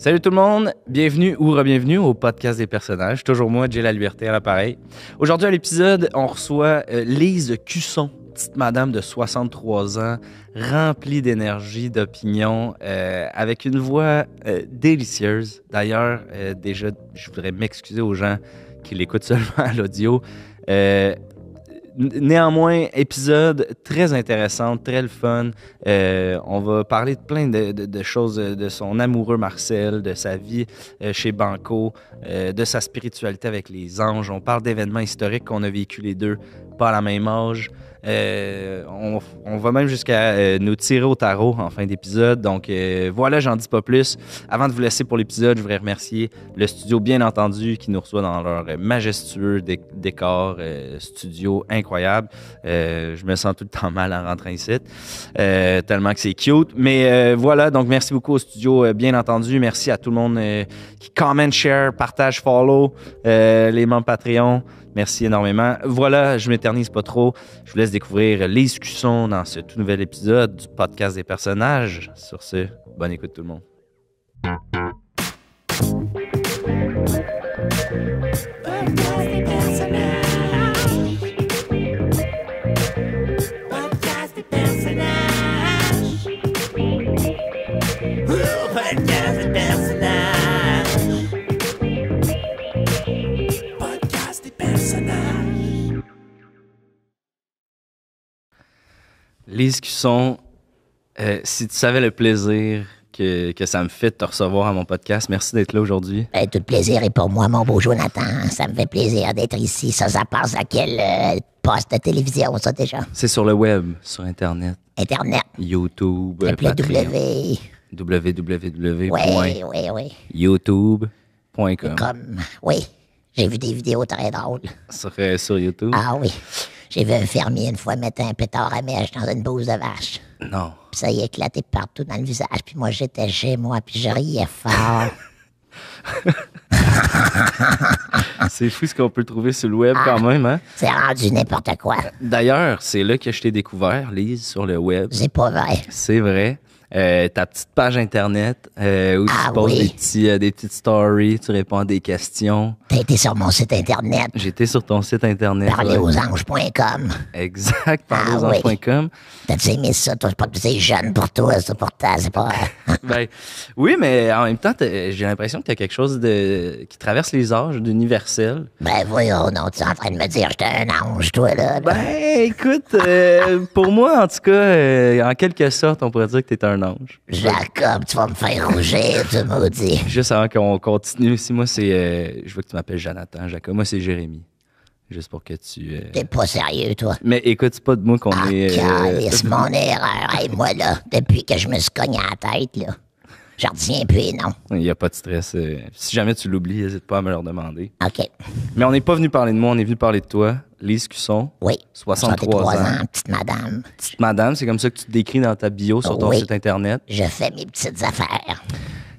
Salut tout le monde, bienvenue ou re-bienvenue au podcast des personnages. Toujours moi, Jay Liberté à l'appareil. Aujourd'hui à l'épisode, on reçoit euh, Lise Cusson, petite madame de 63 ans, remplie d'énergie, d'opinion, euh, avec une voix euh, délicieuse. D'ailleurs, déjà, je voudrais m'excuser aux gens qui l'écoutent seulement à l'audio. Euh, néanmoins, épisode très intéressant, très le fun. Euh, on va parler de plein de, choses, de son amoureux Marcel, de sa vie euh, chez Banco, euh, de sa spiritualité avec les anges. On parle d'événements historiques qu'on a vécu les deux, pas à la même âge. Euh, on, va même jusqu'à euh, nous tirer au tarot en fin d'épisode. Donc euh, voilà, j'en dis pas plus. Avant de vous laisser pour l'épisode, je voudrais remercier le studio, bien entendu, qui nous reçoit dans leur majestueux décor, studio incroyable. je me sens tout le temps mal en rentrant ici, tellement que c'est cute. Mais voilà, donc merci beaucoup au studio, bien entendu. Merci à tout le monde qui comment, share, partage, follow, les membres Patreon Merci énormément. Voilà, je m'éternise pas trop. Je vous laisse découvrir les discussions dans ce tout nouvel épisode du podcast des personnages. Sur ce, bonne écoute tout le monde. Lise Cusson, euh, si tu savais le plaisir que, ça me fait de te recevoir à mon podcast. Merci d'être là aujourd'hui. Euh, tout tout plaisir est pour moi, mon beau Jonathan. Ça me fait plaisir d'être ici. Ça, ça passe à quel euh, poste de télévision, ça, déjà? C'est sur le web, sur Internet. Internet. YouTube. www. Oui, oui, oui. YouTube.com. oui. J'ai vu des vidéos très drôles. Ça serait sur YouTube. Ah oui. J'ai vu un fermier une fois mettre un pétard à mèche dans une bouse de vache. Non. Puis ça y éclaté partout dans le visage. Puis moi, j'étais chez moi, puis je riais fort. c'est fou ce qu'on peut trouver sur le web ah, quand même, hein? C'est rendu n'importe quoi. D'ailleurs, c'est là que je t'ai découvert, Lise, sur le web. C'est pas vrai. C'est vrai euh, ta petite page internet euh, où tu ah poses des euh, des petites stories, tu réponds à des questions. T'as été sur mon site internet. J'étais sur ton site internet. Parlezauxanges.com. Exact, parlezauxanges.com. Ah T'as-tu aimé ça? Toi, je que c'est jeune pour toi, c'est pour toi, c'est pas. ben, oui, mais en même temps, j'ai l'impression que t'as quelque chose de qui traverse les âges, d'universel. Ben voyons, non, tu es en train de me dire j'étais un ange, toi, là. Ben écoute, euh, pour moi, en tout cas, euh, en quelque sorte, on pourrait dire que t'es un Jacob, tu vas me faire rougir, tu maudit. Juste avant qu'on continue, si moi c'est. Euh, je veux que tu m'appelles Jonathan, Jacob. Moi c'est Jérémy. Juste pour que tu. Euh, T'es pas sérieux, toi. Mais écoute, c'est pas de moi qu'on ah, est. Euh, mon erreur. moi, là, depuis que je me suis à la tête, là, j'en retiens plus, non. Il y a pas de stress. Si jamais tu l'oublies, n'hésite pas à me le demander. OK. Mais on n'est pas venu parler de moi, on est venu parler de toi. Lise Cusson. Oui. 63, ans. Petite madame. Petite madame, c'est comme ça que tu te décris dans ta bio sur ton site Internet. Je fais mes petites affaires.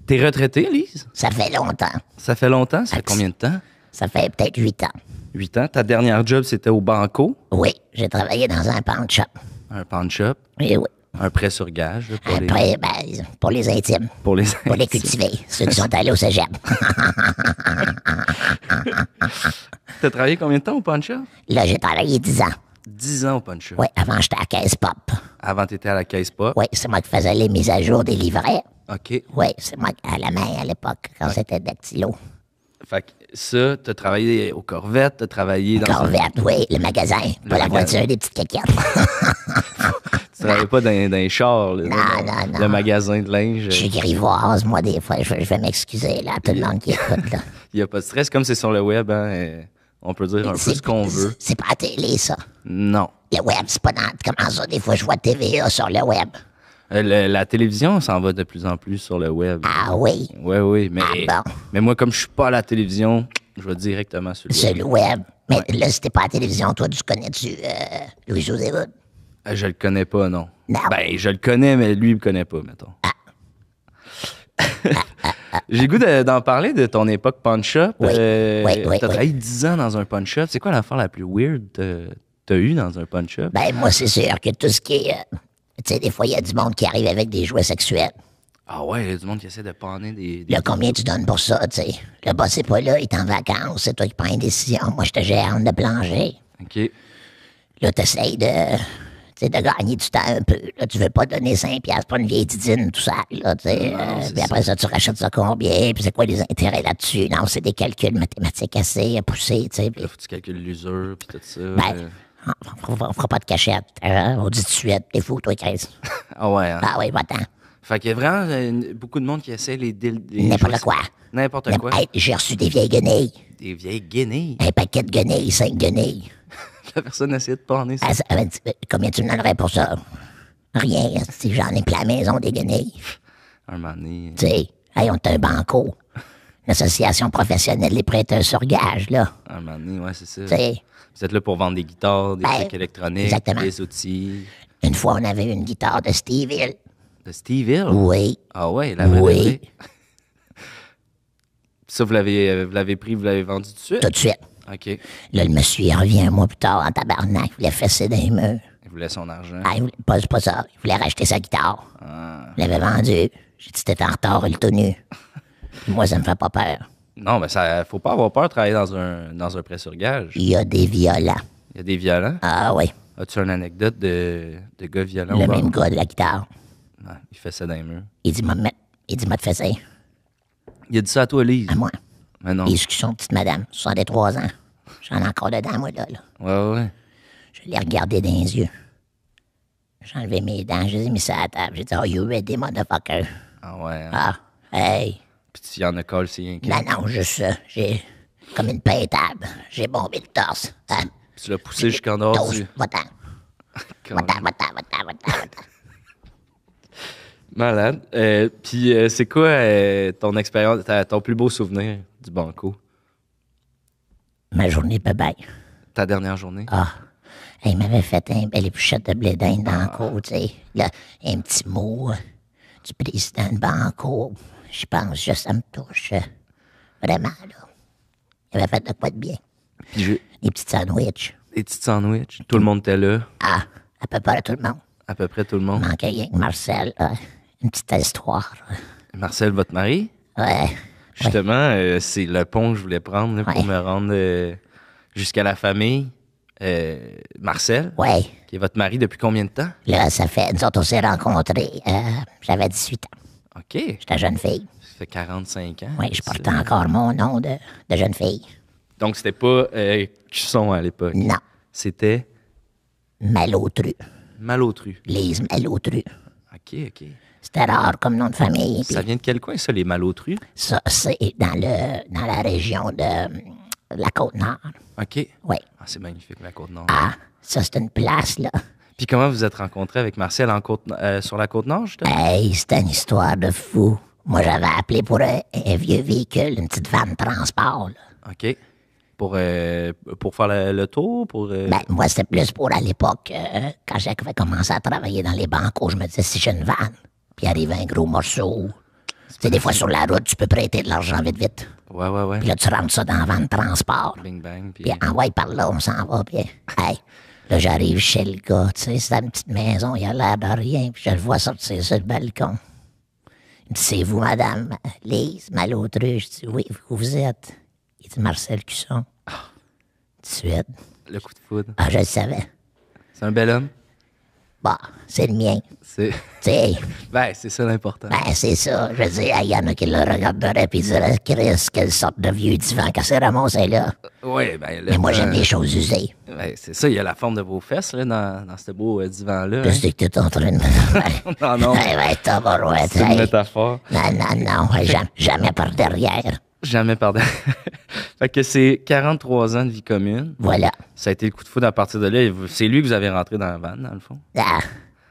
T'es retraitée, Lise? Ça fait longtemps. Ça fait longtemps? Ça fait combien de temps? Ça fait peut-être huit ans. Huit ans? Ta dernière job, c'était au Banco? Oui. J'ai travaillé dans un pawn shop. Un pawn shop? Eh oui, oui. Un prêt sur gage. Pour un les... prêt, ben, pour les intimes. Pour les intimes. Pour les cultiver, ceux qui sont allés au cégep. T'as travaillé combien de temps au punch Là, j'ai travaillé 10 ans. 10 ans au punch Oui, avant, j'étais à caisse pop. Avant, t'étais à la caisse pop? Oui, c'est moi qui faisais les mises à jour des livrets. OK. Oui, c'est moi à la main à l'époque, quand c'était dactylo. Fait que ça, t'as travaillé aux Corvettes, t'as travaillé dans... Corvette, oui, le magasin, Pour pas la voiture des petites caquettes. Tu travailles pas dans, dans les chars, le magasin de linge. Je suis euh. grivoise, moi, des fois. Je, vais m'excuser, là, tout le monde qui écoute, là. Il n'y a pas de stress, comme c'est sur le web, hein, on peut dire un peu ce qu'on veut. C'est pas à télé, ça? Non. Le web, c'est pas dans... Comment ça, des fois, je vois TVA sur le web? Euh, la télévision s'en va de plus en plus sur le web. Ah oui? Oui, oui. Mais, ah mais moi, comme je suis pas à la télévision, je vais directement sur le web. Sur le web. Mais là, si t'es pas à la télévision, toi, tu connais-tu euh, Louis-José ah, je le connais pas, non. non. Ben, je le connais, mais lui, il me connaît pas, mettons. Ah. J'ai goût d'en parler de ton époque punch-up. Oui, euh, oui, oui, t'as travaillé 10 ans dans un punch-up. C'est quoi l'affaire la plus weird que t'as eue dans un punch-up? Ben, moi, c'est sûr que tout ce qui est. Euh, tu sais, des fois, il y a du monde qui arrive avec des jouets sexuels. Ah ouais, il y a du monde qui essaie de panner des. Là, combien tu donnes pour ça, tu sais? Le boss c'est pas là, il est en vacances, c'est toi qui prends une décision. Moi, je te gère de plonger. OK. Là, t'essayes de c'est de gagner du temps un peu. Là, tu veux pas donner 5 piastres pour une vieille didine, tout ça. Là, euh, puis après ça. tu rachètes ça combien, puis c'est quoi les intérêts là-dessus. Non, c'est des calculs mathématiques assez poussés. Tu sais, faut que tu calcules l'usure, puis tout ça. Ben, euh. on, fera pas de cachette. Hein, on dit tout de suite, t'es fou, toi, Chris. ah ouais. Hein? Ah ouais, va-t'en. Fait qu'il y a vraiment euh, beaucoup de monde qui essaie les. N'importe quoi. N'importe quoi. J'ai reçu des vieilles guenilles. Des vieilles guenilles? Un paquet de guenilles, cinq guenilles. La personne n'essaie de pas Ah, ça, combien tu me donnerais pour ça? Rien, si j'en ai plein la maison dégainée. Un moment euh, Tu sais, on t'a un banco. L'association professionnelle des prêteurs sur gage, là. Un moment donné, ouais, c'est ça. Vous êtes là pour vendre des guitares, des ben, trucs électroniques, des outils. Une fois, on avait une guitare de Steve Hill. De Steve Hill? Oui. Ah ouais, la vraie Oui. ça, vous l'avez, euh, vous l'avez pris, vous l'avez vendu tout de suite? Tout de suite. OK. Là, le monsieur, il revient un mois plus tard en tabarnak. Il voulait fesser des murs. Il voulait son argent. Ah, il voulait, pas, pas ça. Il voulait racheter sa guitare. Ah. Il l'avait vendue. J'ai dit, t'étais en retard, il tout nu. Moi, ça me fait pas peur. Non, mais ça faut pas avoir peur de travailler dans un, dans un prêt sur Il y a des violents. Il y a des violents? Ah oui. As-tu une anecdote de, de gars violents? Le même gars de la guitare. Ah, il fait dans les murs. Il dit, m'a il dit, m'a fait Il a dit ça à toi, Lise? À moi. Mais non. Discussion, petite madame, 63 ans. J'en ai encore dedans, moi, là. Ouais, ouais. Je l'ai regardé dans les yeux. J'ai enlevé mes dents, je les ai mis sur la table. J'ai dit, oh, you ready, motherfucker? Ah ouais. Hein. Ah, hey. Puis tu y en a colle, c'est rien Non, non, juste ça. J'ai. Comme une table. J'ai bombé le torse. Ah. Tu l'as poussé jusqu'en or. va-t'en. Va-t'en, va-t'en, va-t'en, va-t'en, va-t'en. Malade. Euh, puis euh, c'est quoi euh, ton expérience, ton plus beau souvenir du banco? ma journée pas bye Ta dernière journée? Ah. Il m'avait fait un bel épluchette de blé d'Inde dans le ah. cours, tu sais. un petit mot euh, du président de Banco. Je pense que ça me touche. Euh, vraiment, là. Il m'avait fait de quoi de bien. Des petits sandwichs. Des petits sandwichs. Tout le monde était là. Ah, à peu près tout le monde. À peu près tout le monde. Il manquait rien que Marcel. Euh, une petite histoire. Marcel, votre mari? Ouais. Justement, euh, c'est le pont que je voulais prendre pour me rendre euh, jusqu'à la famille. Euh, Marcel, ouais. qui est votre mari depuis combien de temps? Là, ça fait. Nous autres, on s'est rencontrés. J'avais 18 ans. OK. J'étais jeune fille. Ça fait 45 ans. Oui, je portais encore mon nom de, jeune fille. Donc, c'était pas Cusson à l'époque? Non. C'était. Malotru. Malotru. Lise Malotru. OK, OK. C'était rare comme nom de famille. Ça vient de quel coin, ça, les Malotrues? Ça, c'est dans, le, dans la région de la Côte-Nord. OK. Oui. Ah, c'est magnifique, la Côte-Nord. Ah, ça, c'est une place, là. Puis comment vous êtes rencontrés avec Marcel en côte, euh, sur la Côte-Nord, justement? c'était une histoire de fou. Moi, j'avais appelé pour un, vieux véhicule, une petite vanne transport. Là. OK pour, euh, pour faire le, tour? Pour, euh, ben, moi, c'était plus pour à l'époque, euh, quand j'avais commencé à travailler dans les bancos, je me disais, si j'ai une vanne, puis arrive un gros morceau, c'est des fois sur la route, tu peux prêter de l'argent vite, vite. Ouais, ouais, ouais. Puis là, tu rentres ça dans la de transport. Bing, bang. Puis envoie par là, on s'en va, bien. Là, j'arrive chez le gars, tu sais, c'est une petite maison, il a l'air de rien, puis je le vois sortir sur le balcon. Il me dit, c'est vous, madame Lise, malotru? Je dis, oui, vous êtes. Marcel Cusson. Ah. de Le coup de foudre. Ah, je le savais. C'est un bel homme? Bah, c'est le mien. C'est. ben, c'est ça l'important. Ben, c'est ça. Je dis, il y en a qui le regarderaient puis diraient, Chris, quelle sorte de vieux divan quand c'est Ramon, c'est là. Euh, oui, ben. Là, Mais moi, j'aime ben, les choses usées. Ben, c'est ça. Il y a la forme de vos fesses, là, dans, ce beau euh, divan-là. Je hein. sais que es en train de non, non. Eh ben, c'est une métaphore. Non, non, non. jamais par derrière. Jamais pardon. fait que c'est 43 ans de vie commune. Voilà. Ça a été le coup de foudre à partir de là. C'est lui que vous avez rentré dans la vanne, dans le fond. Ah,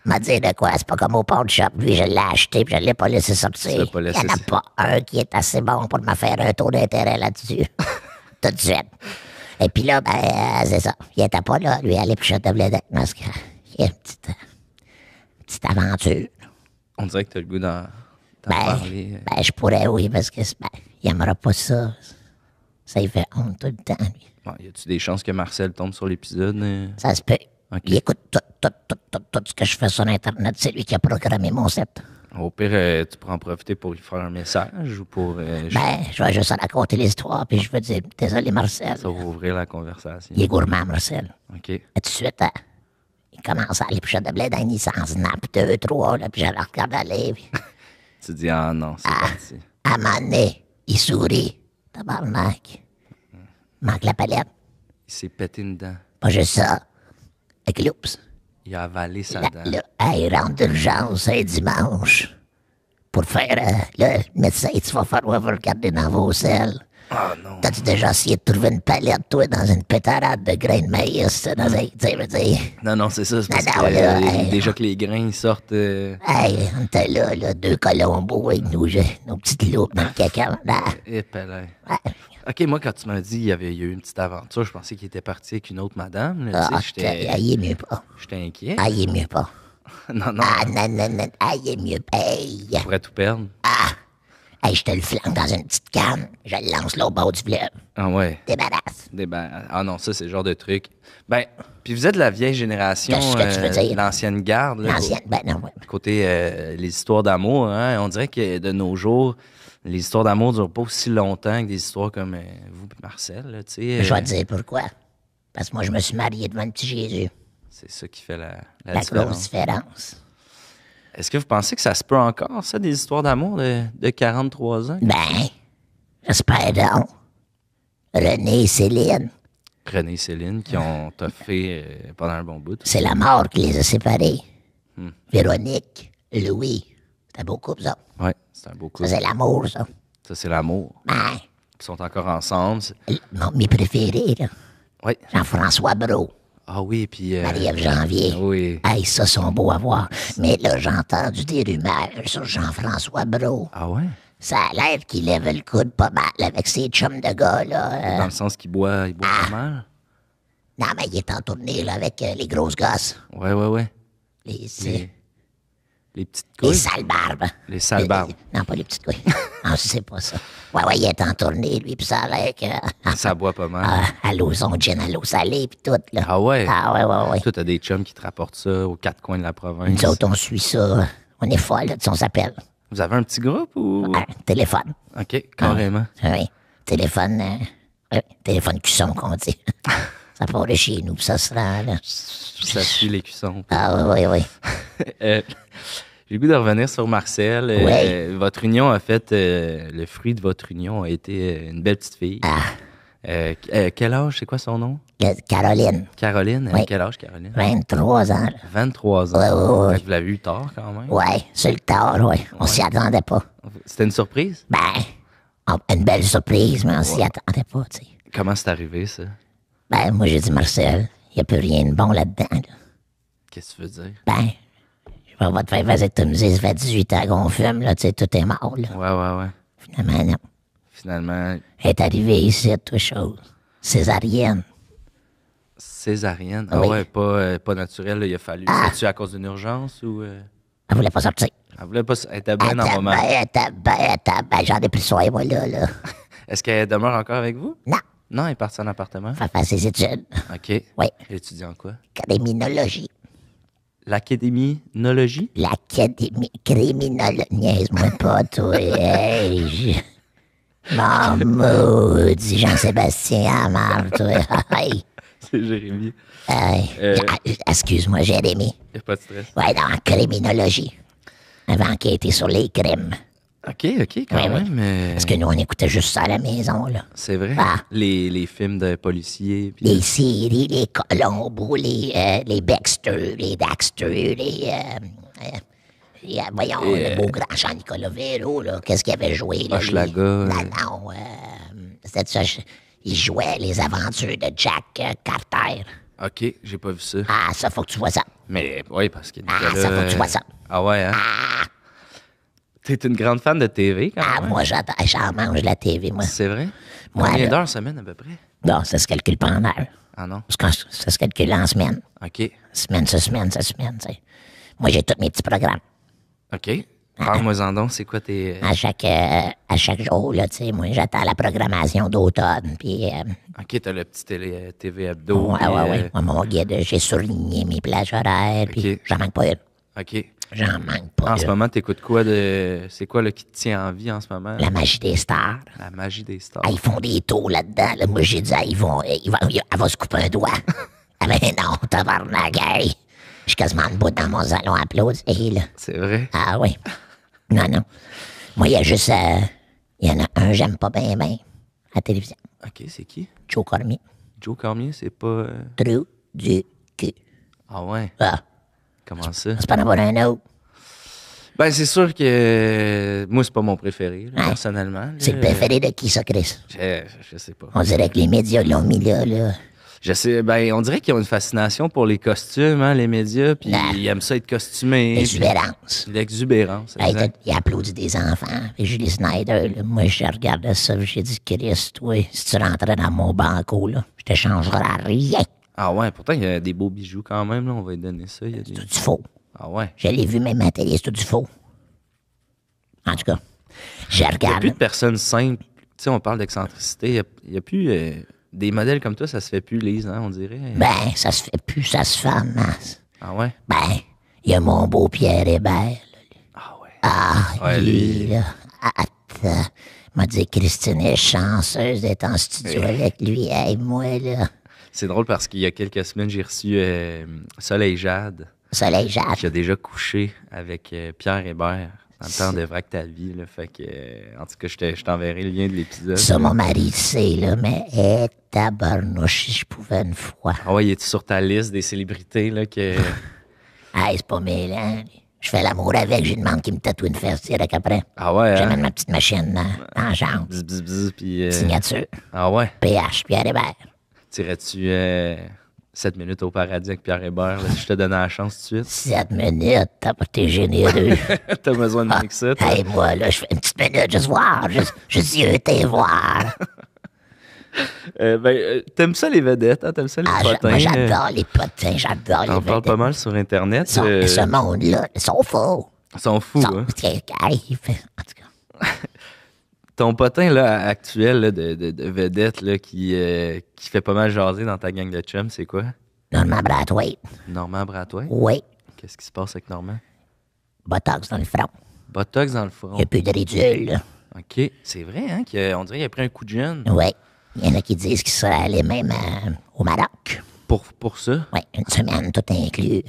m'a dit de quoi? C'est pas comme au pawn shop. Lui, je l'ai acheté puis je l'ai pas laissé sortir. Il n'y en a pas un qui est assez bon pour me faire un taux d'intérêt là-dessus. Tout de suite. Et puis là, ben, euh, c'est ça. Il était pas là. Lui, aller je de blé parce Il y a une petite, euh, petite aventure. On dirait que t'as le goût d'en ben, parler. Euh. Ben, je pourrais, oui, parce que c'est. Ben, il aimera pas ça. Ça lui fait honte tout le temps, lui. Bon, y a-tu des chances que Marcel tombe sur l'épisode? Euh? Ça se peut. Il écoute tout, tout, tout, tout, tout ce que je fais sur Internet. C'est lui qui a programmé mon set. Au pire, euh, tu pourras en profiter pour lui faire un message ou pour... Euh, ben, je vais juste raconter l'histoire, puis je vais dire désolé, Marcel. Ça va ouvrir la conversation. Il est gourmand, Marcel. OK. Et tout de suite, hein, il commence à aller puis je de blé dans une licence snap, deux, trois, là, puis je regarde aller. Tu dis, ah non, c'est ah, parti. à un nez il sourit. Tabarnak. Manque la palette. Il s'est pété une dent. Pas juste ça. Avec l'oups. Il a avalé sa dent. Là, il rentre d'urgence un dimanche. Pour faire. Euh, le médecin, tu vas falloir vous regarder dans vos selles. Ah non. T'as-tu déjà essayé de trouver une palette, toi, dans une pétarade de grains de maïs, dans un. Non, non, c'est ça. C'est parce que, euh, déjà que les grains sortent. Euh, hey, on était là, là, deux colombos avec nos, nos petites loupes dans le caca. Et OK, moi, quand tu m'as dit qu'il y avait eu une petite aventure, je pensais qu'il était parti avec une autre madame. Ah, ah, il est mieux pas. J'étais inquiet. Ah, il est mieux pas. non, non. Ah, non, non, non. Ah, il est mieux. pas. On pourrait tout perdre. Ah. Hey, je te le flanque dans une petite canne, je le lance là au du fleuve. Ah ouais. Débarrasse. Débarrasse. Ah non, ça, c'est le genre de truc. Ben, puis vous êtes de la vieille génération, Qu'est-ce ben, que tu veux euh, dire? l'ancienne garde. L'ancienne, ben non, ouais. Côté euh, les histoires d'amour, hein, on dirait que de nos jours, les histoires d'amour durent pas aussi longtemps que des histoires comme euh, vous et Marcel, tu sais. Je vais te dire pourquoi. Parce que moi, je me suis marié devant le petit Jésus. c'est ça qui fait la, la, La grosse différence. Est-ce que vous pensez que ça se peut encore, ça, des histoires d'amour de, 43 ans? Ben, j'espère donc. René et Céline. René et Céline qui ont ah. fait euh, pendant un bon bout. C'est la mort qui les a séparés. Hmm. Véronique, Louis. C'est un beau couple, ça. Oui, c'est un beau couple. Ça, c'est l'amour, ça. Ça, c'est l'amour. Ben. Ils sont encore ensemble. Mon, mes préférés, là. Oui. Jean-François Brault. Ah oui, puis. Euh... Marie-Ève Janvier. Oui. Hey, ça, sont beaux à voir. Mais là, j'entends entendu des rumeurs sur Jean-François Brault. Ah ouais? Ça lève l'air qu'il lève le coude pas mal avec ses chums de gars, là. Euh. Dans le sens qu'il boit, il boit ah. mal? Non, mais il est en tournée, là, avec euh, les grosses gosses. Ouais, ouais, ouais. les... Les petites couilles. Les sales barbes. Les sales barbes. non, pas les petites couilles. non, ah, c'est pas ça. Ouais, ouais, il est en tournée, lui, puis ça avec euh, ça boit pas mal. Ah, à l'eau, son gin, à l'eau salée, puis tout, là. Ah ouais? Ah ouais, ouais, ouais. Toi, t'as des chums qui te rapportent ça aux quatre coins de la province. Nous autres, on suit ça. On est folles, là, on s'appelle. Vous avez un petit groupe ou. Ah, téléphone. OK, carrément. Ah, oui. Téléphone. Euh, téléphone cuisson, qu'on dit. ça part de chez nous, puis ça se rend, là. Ça suit les cuissons. Ah, oui, oui, oui. euh... J'ai le goût de revenir sur Marcel. Euh, votre union a fait, euh, le fruit de votre union a été euh, une belle petite fille. Ah. quel âge, c'est quoi son nom? Caroline. Caroline? Hein? Quel âge, Caroline? 23 ans. 23 ans. Oui, oui, oui. Vous l'avez eu tard, quand même? Oui, c'est le tard, oui. On s'y attendait pas. C'était une surprise? Ben, une belle surprise, mais on s'y attendait pas, tu sais. Comment c'est arrivé, ça? Ben, moi, j'ai dit, Marcel, il n'y a plus rien de bon là-dedans, là. dedans quest ce que tu veux dire? Ben, on va te faire vas ça fait 18 ans qu'on fume, là, tu sais, tout est mort, là. Ouais, ouais, ouais. Finalement, non. Finalement. Elle est arrivée ici, toute chose. Césarienne. Césarienne? Ah ouais, pas, euh, pas naturelle, il a fallu. Ah. C'est-tu à cause d'une urgence ou. Euh... Elle voulait pas sortir. Elle voulait pas sortir. Elle était bien en moment. Elle était bien, elle était bien. J'en ai plus soin, moi, là, là. Est-ce qu'elle demeure encore avec vous? Non. Non, elle est partie en appartement. Faire faire ses études. OK. Oui. Elle étudie en quoi? Criminologie. L'académinologie? L'académie Criminologie Niaise-moi pas, toi. hey, dit Jean-Sébastien, ah, marre, toi. C'est Jérémy. Euh, excuse-moi, Jérémy. Y a pas de stress. Ouais, dans la criminologie. Avant enquêter sur les crimes. OK, OK, quand même. Parce que nous, on écoutait juste ça à la maison, là. C'est vrai? Ah. Les, les, films de policiers. Les séries, les Colombo, les, euh, les Baxter, les Daxter, les... Euh, euh, voyons, le beau grand Jean-Nicolas Véro, là, qu'est-ce qu'il avait joué? Là, Hochelaga. Non, non, ça, il jouait les aventures de Jack Carter. OK, j'ai pas vu ça. Ah, ça, faut que tu vois ça. Mais oui, parce que... Ah, ça, faut que tu vois ça. Ah ouais, hein? Ah! T'es une grande fan de TV, quand ah, même. Ah, moi, j'attends, J'en mange la TV, moi. C'est vrai? Moi, Combien là- d'heures semaine, à peu près? Non, ça se calcule pas en heure. Ah non? Parce que ça se calcule en semaine. OK. Semaine, ça, semaine, ça, semaine, tu sais. Moi, j'ai tous mes petits programmes. OK. Parle-moi-en donc, c'est quoi tes... Euh? À chaque, euh, à chaque jour, là, tu sais, moi, j'attends la programmation d'automne, puis... Euh, OK, t'as le petit télé, TV Abdo. ouais, oui, ouais, ouais, Moi, Mon guide, j'ai souligné mes plages horaires, puis j'en manque pas une. OK. J'en manque pas. En ce moment, t'écoutes quoi de. C'est quoi le qui te tient en vie en ce moment? La magie des stars. La magie des stars. Ah, ils font des tours là-dedans. Là. Moi, j'ai dit, ah, ils vont, elle va se couper un doigt. ah, ben non, tabarnak, hey. Je suis quasiment bout dans mon salon à applause. là. C'est vrai? Ah oui. Non, non. Moi, il y a juste. Euh, il y en a un, j'aime pas bien, bien, à la télévision. OK, c'est qui? Joe Cormier. Joe Cormier, c'est pas. Euh, Trou du cul. Ah ouais? Ah. Comment ça? C'est pas d'avoir un autre. Ben, c'est sûr que moi, c'est pas mon préféré, personnellement. C'est le préféré de qui, ça, Chris? Je, sais pas. On dirait que les médias l'ont mis là, là. Je sais, ben, on dirait qu'ils ont une fascination pour les costumes, hein, les médias, puis bah. ils aiment ça être costumés. L'exubérance. Hey, y des enfants. Julie Snyder, moi, je regardais ça, j'ai dit, Chris, toi, si tu rentrais dans mon banco, là, je te changerais rien. Ah ouais, pourtant, il y a des beaux bijoux quand même, là, on va lui donner ça. C'est tout du faux. Ah ouais. Je l'ai vu même à c'est tout du faux. En tout cas, je regarde. Il n'y a plus de personnes simples. Tu sais, on parle d'excentricité. Il n'y a, plus. Euh, des modèles comme toi, ça se fait plus, Lise, hein, on dirait. Ben, ça se fait plus, ça se fait en masse. Ah ouais? Ben, il y a mon beau Pierre Hébert, là, Ah ouais. Ah, lui, là. Attends. M'a dit, Christine est chanceuse d'être en studio avec lui. Hey, moi, là. C'est drôle parce qu'il y a quelques semaines, j'ai reçu euh, Soleil Jade. Soleil Jade. Qui a déjà couché avec euh, Pierre Hébert. En temps de que ta vie, là, fait que, euh, en tout cas, je t'enverrai le lien de l'épisode. Ça, mon mari sait, là, mais, hé, eh, tabarnouche, si je pouvais une fois. Ah ouais, es-tu sur ta liste des célébrités, là, que... ah, c'est pas mêlant, je fais l'amour avec, je lui demande qu'il me tatoue une fesse direct qu'après. Ah ouais, hein? J'amène ma petite machine en, jambe. Bzz, bzz, bzz, puis... Signature. Ah ouais. PH, Pierre Hébert. Tirais-tu euh, 7 minutes au paradis avec Pierre Hébert si je te donnais la chance tout de suite? 7 minutes, t'es généreux. t'as besoin de ah. mixer. Hey, moi, là, je fais une petite minute, juste voir, juste, y voir. Euh, ben, euh, t'aimes ça les vedettes, hein? t'aimes ça les ah, potins? Moi, j'adore euh? les potins, j'adore les vedettes. On parle pas mal sur Internet. Ce monde-là, ils sont fous. Ils sont fous, hein? En tout cas. ton potin là, actuel de, vedette là, qui, euh, qui fait pas mal jaser dans ta gang de chum, c'est quoi? Norman Brathwaite. Norman Brathwaite? Oui. Qu'est-ce qui se passe avec Norman? Botox dans le front. Botox dans le front. Il n'y a plus de réduit. OK. C'est vrai, hein? On dirait qu'il a pris un coup de jeune. Oui. Il y en a qui disent qu'il serait allé même euh, au Maroc. Pour, pour ça? Oui, une semaine, tout inclus.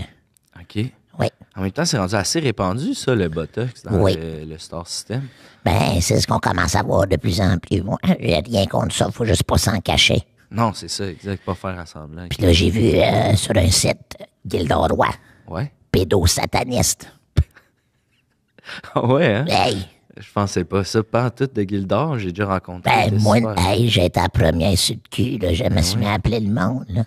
OK. Oui. En même temps, c'est rendu assez répandu, ça, le Botox dans le, Star System. Ben, c'est ce qu'on commence à voir de plus en plus. Moi, a rien contre ça, faut juste pas s'en cacher. Non, c'est ça, exact, pas faire semblant. Puis là, j'ai vu euh, sur un site Gildoroy. Ouais. Pédosataniste. ah ouais, hein? Je pensais pas ça. Pas en tout de Gildor, j'ai déjà rencontré. Ben, moi, j'ai j'étais la première sur le cul, là. Je me ben suis mis à appeler le monde,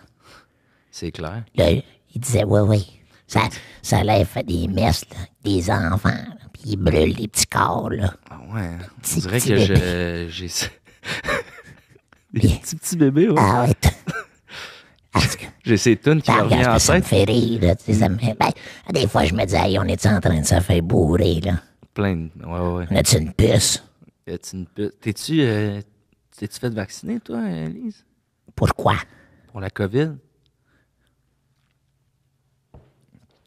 C'est clair. il disait, oui, oui. Ça, ça lève des messes, des enfants, puis ils brûlent les petits corps. Là. Ah ouais, hein? on dirait que j'ai des petits bébés, ouais. Ah ouais. Parce J'ai ces tunes qui ah, ça me fait rire, me hmm. ben, des fois, je me dis, on est en train de se faire bourrer, là? Plein de... Ouais, ouais. On a-tu une puce? une T'es-tu... Euh, t'es-tu fait vacciner, toi, Elise? Pourquoi? Pour la COVID?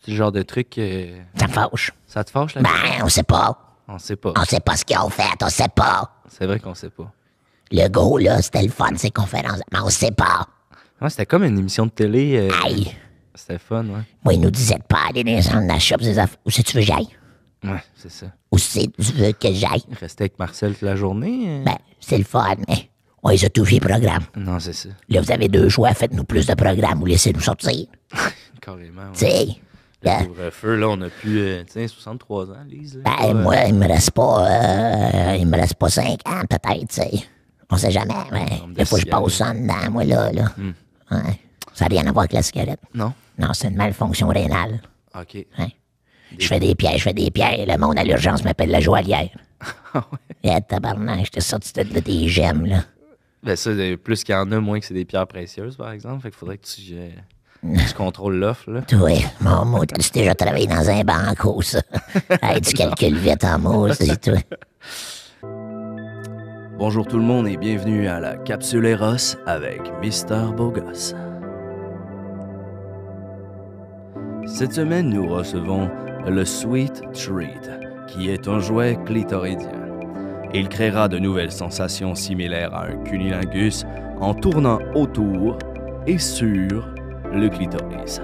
C'est le genre de truc que. Ça me fâche. Ça te fâche, là? Ben, on sait pas. On sait pas. On sait pas ce qu'ils ont fait, on sait pas. C'est vrai qu'on sait pas. Le go, là, c'était le fun, ces conférences. Mais on sait pas. c'était comme une émission de télé. Euh, Aïe. C'était fun, ouais. Moi, ils nous disaient pas aller dans les shop, d'achat pour des Où si tu veux que j'aille? Ouais, c'est ça. Où si tu veux que j'aille? Rester avec Marcel toute la journée. Euh. Ben, c'est le fun, mais hein. on les a fait, les programmes. Non, c'est ça. Là, vous avez deux choix, faites-nous plus de programmes ou laissez-nous sortir. Carrément. Ben, feu là, on a plus, 63 euh, ans, Lise. Là, ben, euh, moi, il me reste pas, euh, il me reste pas 5 ans, peut-être, tu On sait jamais, mais il faut que je passe ça dedans, moi, là, là. Hmm. Ça n'a rien à voir avec la squelette. Non? Non, c'est une malfonction rénale. OK. Ouais. Je fais des pierres, je fais des pierres. Le monde à l'urgence m'appelle la joaillière. ah ouais? Et tabarnak, j'étais sorti de des gemmes, là. Ben ça, plus qu'il y en a, moins que c'est des pierres précieuses, par exemple. Fait qu'il faudrait que tu... Tu contrôles l'offre, là? Oui, mon mot, tu déjà travaillé dans un banco, oh, ça. tu calcules vite en mots, c'est tout. Bonjour tout le monde et bienvenue à la Capsule Eros avec Mister Bogos. Cette semaine, nous recevons le Sweet Treat, qui est un jouet clitoridien. Il créera de nouvelles sensations similaires à un cunilingus en tournant autour et sur le clitoris.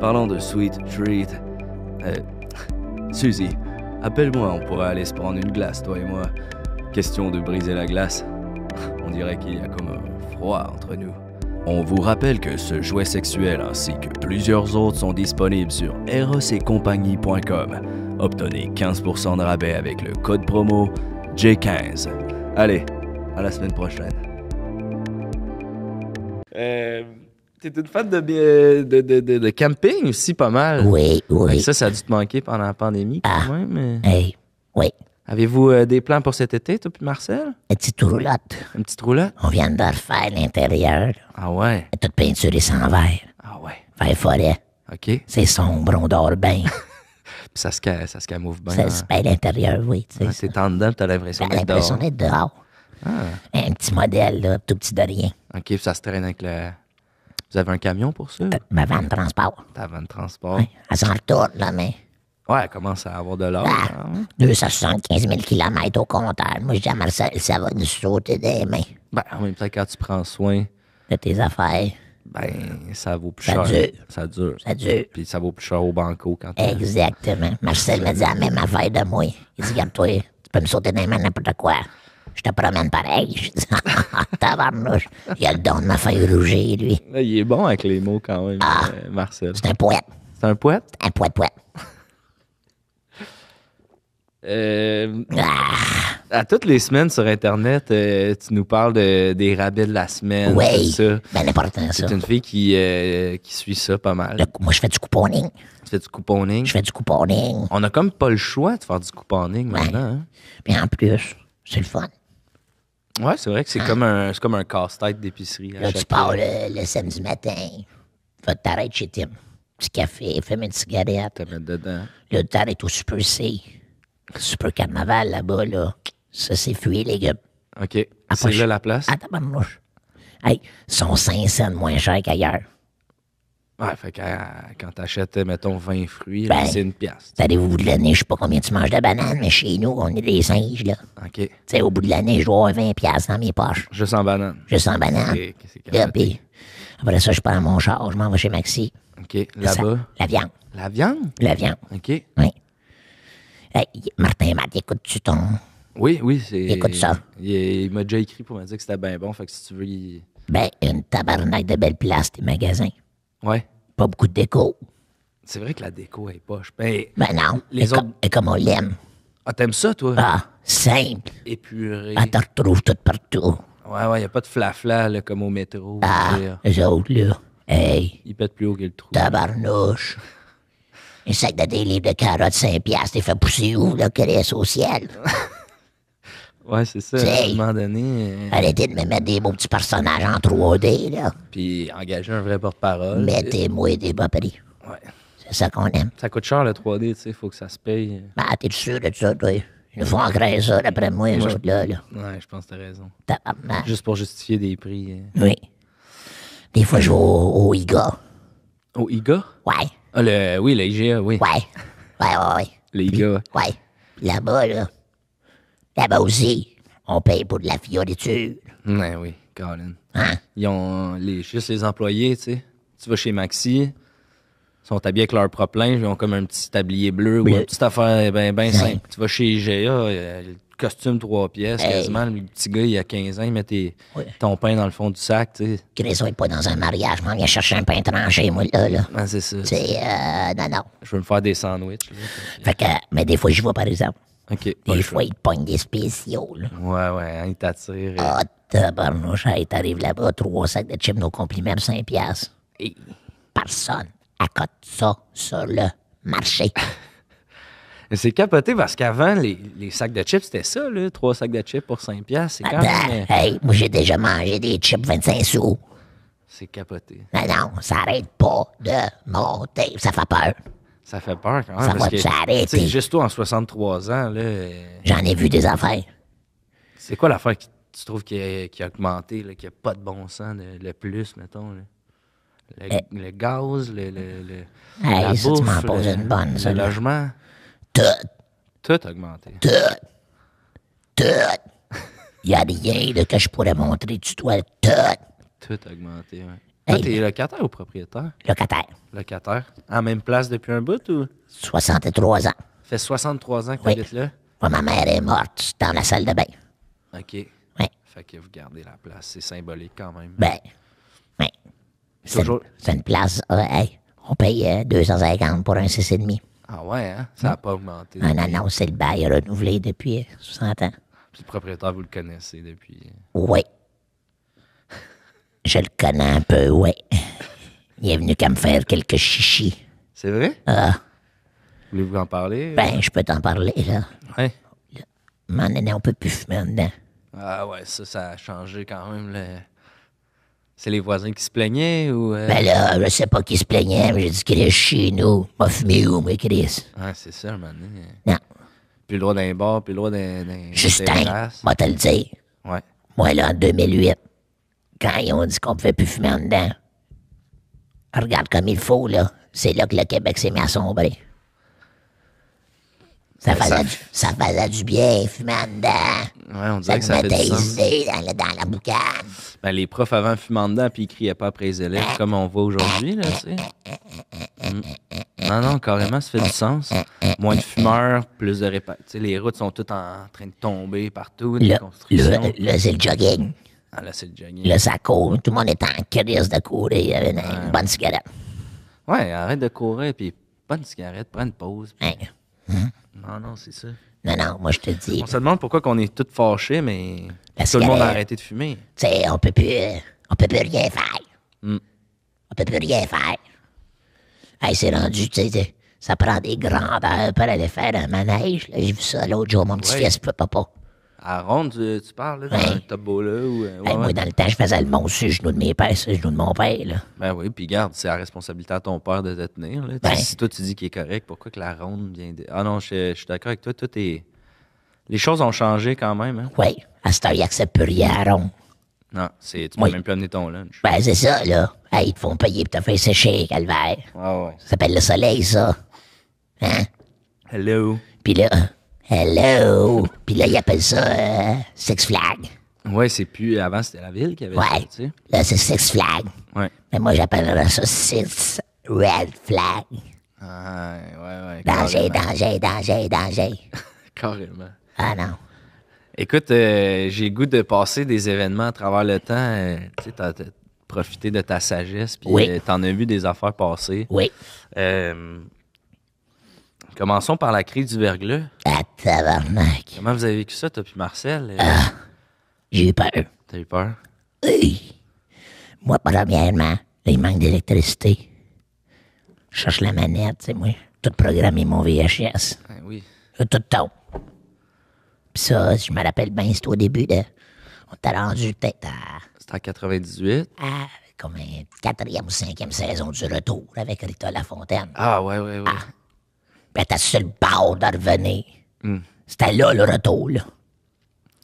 Parlant de sweet treat, euh, Suzy, appelle-moi, on pourrait aller se prendre une glace, toi et moi. Question de briser la glace. On dirait qu'il y a comme un froid entre nous. On vous rappelle que ce jouet sexuel ainsi que plusieurs autres sont disponibles sur erosetcompagnie.com. Obtenez 15% de rabais avec le code promo J15. Allez, à la semaine prochaine. Euh, T'es une fan de, de, de, camping aussi, pas mal. Oui, oui. Ça, ça a dû te manquer pendant la pandémie, ah, Mais... Hey, oui. Avez-vous euh, des plans pour cet été, toi puis Marcel? Une petite roulotte. Une petite roulotte? On vient de refaire l'intérieur. Ah ouais? Toute peinturé sans verre. Ah ouais? Faire forêt. OK. C'est sombre, on dort bien. Puis ça se, ça se camoufle bien. Ça se paie l'intérieur, oui. c'est ah, en dedans, t'as l'impression d'être dehors. l'impression d'être dehors. Ah. Un petit modèle, là, tout petit de rien. OK, puis ça se traîne avec le, vous avez un camion pour ça? Euh, ma vanne de transport. Ta vanne de transport. Oui, elle s'en retourne, là, mais. Ouais, elle commence à avoir de l'or. Ah, 275 000 km au compteur. Moi, je dis à Marcel, ça va nous sauter des mains. Ben, en même temps, quand tu prends soin. De tes affaires. Ben, ça vaut plus ça cher. Dure. Ça dure. Ça dure. Puis ça vaut plus cher au banco quand tu Exactement. Marcel me dit la même affaire de moi. Il dit, regarde-toi, tu peux me sauter des mains n'importe quoi je te promène pareil. Je dis, ah, tabarnouche, il a le don de ma feuille lui. il est bon avec les mots quand même, ah. euh, Marcel. C'est un poète. C'est un poète? Un poète-poète. Euh, ah. À toutes les semaines sur Internet, euh, tu nous parles des rabais de la semaine. Oui, ben, c'est important, ça. C'est une fille qui, euh, qui suit ça pas mal. moi, je fais du couponing. Tu fais du couponing? Je fais du couponing. On a comme pas le choix de faire du couponing maintenant. Mais hein. en plus, c'est le fun. Ouais, c'est vrai que c'est comme un, comme un casse-tête d'épicerie. Là, tu pars le, samedi matin, va t'arrêter chez Tim. Petit café, fais une cigarette. Te mettre dedans. Là, t'arrêtes au Super C. Super Carnaval là-bas, là. Ça, c'est fui, les gars. OK. C'est là la place? Attends, mouche. Hey, sont 5 cents moins chers qu'ailleurs. Ouais, fait que quand t'achètes, mettons, 20 fruits, c'est ben, une pièce. au bout de l'année, je sais pas combien tu manges de bananes, mais chez nous, on est des singes, là. OK. Tu sais, au bout de l'année, je dois avoir 20 piastres dans mes poches. Juste en banane. Juste en banane. OK, après ça, je prends mon char, je m'en vais chez Maxi. OK, là-bas. La viande. La viande? La viande. OK. Oui. Hey, Martin Matt, écoute tu ton. Oui, oui, c'est. Écoute ça. Il, m'a déjà écrit pour me dire que c'était bien bon. Fait que si tu veux, Ben, une tabarnak de belles places, tes magasins. Ouais. Pas beaucoup de déco. C'est vrai que la déco est poche. Ben, ben non. Les autres... et comme on l'aime. Ah, t'aimes ça, toi? Ah, simple. Épuré. Elle ah, te retrouve tout partout. Ouais, ouais, y a pas de flafla, là, comme au métro. Ah, les autres, là. Hey. Ils pètent plus haut qu'ils le trouvent. Tabarnouche. Un sac de des livres de carottes 5 piastres, t'es fait pousser où, là, que au ciel? Ouais, c'est ça. T'sais, à un moment donné. Euh, Arrêtez de me mettre des beaux petits personnages en 3D, là. Puis engager un vrai porte-parole. Mettez-moi des bas prix. Ouais. C'est ça qu'on aime. Ça coûte cher, le 3D, tu sais. Faut que ça se paye. Bah, ben, t'es sûr de ça, toi? Ils nous font ancrer ça, d'après moi, les autres, là, là. Ouais, je pense que t'as raison. Juste pour justifier des prix. Euh. Oui. Des fois, je vais au, IGA. Au IGA? Ouais. Ah, le, oui, le IGA, oui. Ouais. Ouais, ouais, Le IGA. ouais. Là-bas, là. Là-bas aussi, on paye pour de la fioriture. Ouais, ben oui, Colin. Hein? Ils ont euh, les, juste les employés, tu sais. Tu vas chez Maxi, ils sont habillés avec leur propre linge, ils ont comme un petit tablier bleu ou une petite affaire bien ben simple. Tu vas chez IGA, euh, costume trois pièces, quasiment. Le petit gars, il y a 15 ans, il met ton pain dans le fond du sac, tu sais. Chris, n'est pas dans un mariage, il a chercher un pain tranché, moi, là, là. Ah, c'est ça. Tu euh, non, non. Je veux me faire des sandwichs. Fait que, mais des fois, je vois, par exemple. OK. Des fois, ils pognent des spéciaux, Ouais, ouais, il hein, ils t'attirent. Ah, tabarnouche, hey, t'arrives là-bas, trois sacs de chips, nos compliments, 5 piastres. Et... Personne accote ça sur le marché. C'est capoté parce qu'avant, les, sacs de chips, c'était ça, là. Trois sacs de chips pour 5 piastres. C'est quand même... Euh, hey, moi, j'ai déjà mangé des chips 25 sous. C'est capoté. Mais non, ça arrête pas de monter. Ça fait peur. Ça fait peur quand même. Ça parce va que, juste toi, en 63 ans, là. J'en ai vu des affaires. C'est quoi l'affaire qui tu trouves qui a, augmenté, là, qui n'a pas de bon sens le, plus, mettons? Là? Eh. Le, gaz, le, le, le eh, la une bonne, le logement. Tout. Tout a augmenté. Tout. Tout. Il n'y a rien de que je pourrais montrer, tu dois tout. Tout a augmenté, oui. Toi, t'es locataire ou propriétaire? Locataire. Locataire. En même place depuis un bout ou? 63 ans. Ça fait 63 ans que oui. là? ma mère est morte dans la salle de bain. OK. Oui. Fait que vous gardez la place. C'est symbolique quand même. Ben, oui. toujours... C'est une, place. Euh, on paye 250 euh, pour un 6,5. Ah ouais, hein? Ça n'a pas augmenté. On non, non, c'est le bail renouvelé depuis 60 euh, ans. Puis le propriétaire, vous le connaissez depuis. Oui. Je le connais un peu, ouais. Il est venu qu'à me faire quelques chichis. C'est vrai? Ah. Voulez-vous en parler? Ben, je peux t'en parler, là. Ouais. M'en on peut plus fumer en dedans. Ah ouais, ça, ça a changé quand même. C'est les voisins qui se plaignaient ou. Euh? Ben là, je sais pas qui se plaignait, mais j'ai dit qu'il est chez nous. M'a fumé où, moi, Chris? Ah, c'est ça, man. Hein. Non, Plus loin droit d'un bar, plus le droit d'un. Justin, moi te le dire. Ouais. Moi, là, en 2008, quand ils ont dit qu'on pouvait plus fumer en dedans, regarde comme il faut, là. C'est là que le Québec s'est mis à sombrer. Ça ben, faisait, ça... Du, du bien, fumer en dedans. Ouais, on dirait que ça fait du sens. Dans, dans, la boucane. Ben, les profs avant fumaient en dedans, puis ils criaient pas après les élèves, hein? comme on voit aujourd'hui, là, tu sais. Mm. Non, non, carrément, ça fait du sens. Moins de fumeurs, plus de sais, Les routes sont toutes en train de tomber partout. le, là c'est le jogging. Ah, là, le ça court. Tout le monde est en crise de courir. Une, une bonne cigarette. Ouais, arrête de courir, puis bonne cigarette, prends une pause. Hein? Hein? Non, non, c'est ça. Non, non, moi, je te dis. On se demande pourquoi qu'on est tous fâchés, mais tout le monde a arrêté de fumer. Tu sais, on peut plus. On peut plus rien faire. On hmm. On peut plus rien faire. Hey, c'est rendu, tu sais, ça prend des grandes heures pour aller faire un manège. J'ai vu ça l'autre jour, mon petit-fils, pas papa. À Ronde, tu, parles, là, ouais. dans beau là. Ou, euh, ben, ouais, Moi, dans le temps, je faisais le monde sur le genou de mes pères, sur le genou de mon père. Là. Ben oui, puis garde, c'est la responsabilité à ton père de te tenir. Là. Ben. Si toi, tu dis qu'il est correct, pourquoi que la ronde vient. De... Ah non, je, suis d'accord avec toi. Tout est... Les choses ont changé quand même. Hein? Oui, à ce heure, il accepte plus rien à ronde. Non, c'est, tu peux même plus amener ton lunch. Ben, c'est ça, là. Hey, ils te font payer pour te fait sécher, calvaire. Ah ouais. Ça s'appelle le soleil, ça. Hein? Hello. Pis là, Hello! Puis là, ils appellent ça euh, Six Flags. Ouais, c'est plus. Avant, c'était la ville qui avait ouais. Là, c'est Six Flags. Ouais. Mais moi, j'appellerais ça Six Red Flags. Ah, ouais, ouais. Danger, danger, danger, danger. carrément. Ah, non. Écoute, euh, j'ai le goût de passer des événements à travers le temps. Euh, tu sais, t'as profité de ta sagesse, puis t'en as vu des affaires passer. Oui. Euh, Commençons par la crise du verglas. Ah, tabarnak. Comment vous avez vécu ça, toi puis Marcel? Euh, ah, j'ai eu peur. T'as eu peur? Oui. Moi, premièrement, il manque d'électricité. Je cherche la manette, c'est moi. Tout programmé mon VHS. Ben oui. Tout temps. Puis ça, je me rappelle bien, c'était au début de. On t'a rendu peut-être à. C'était en 98? Ah, comme une quatrième ou cinquième saison du retour avec Rita Lafontaine. Ah, ouais, ouais, ouais. Ah, ben t'as sur le bord de revenir. Hmm. C'était là le retour, là.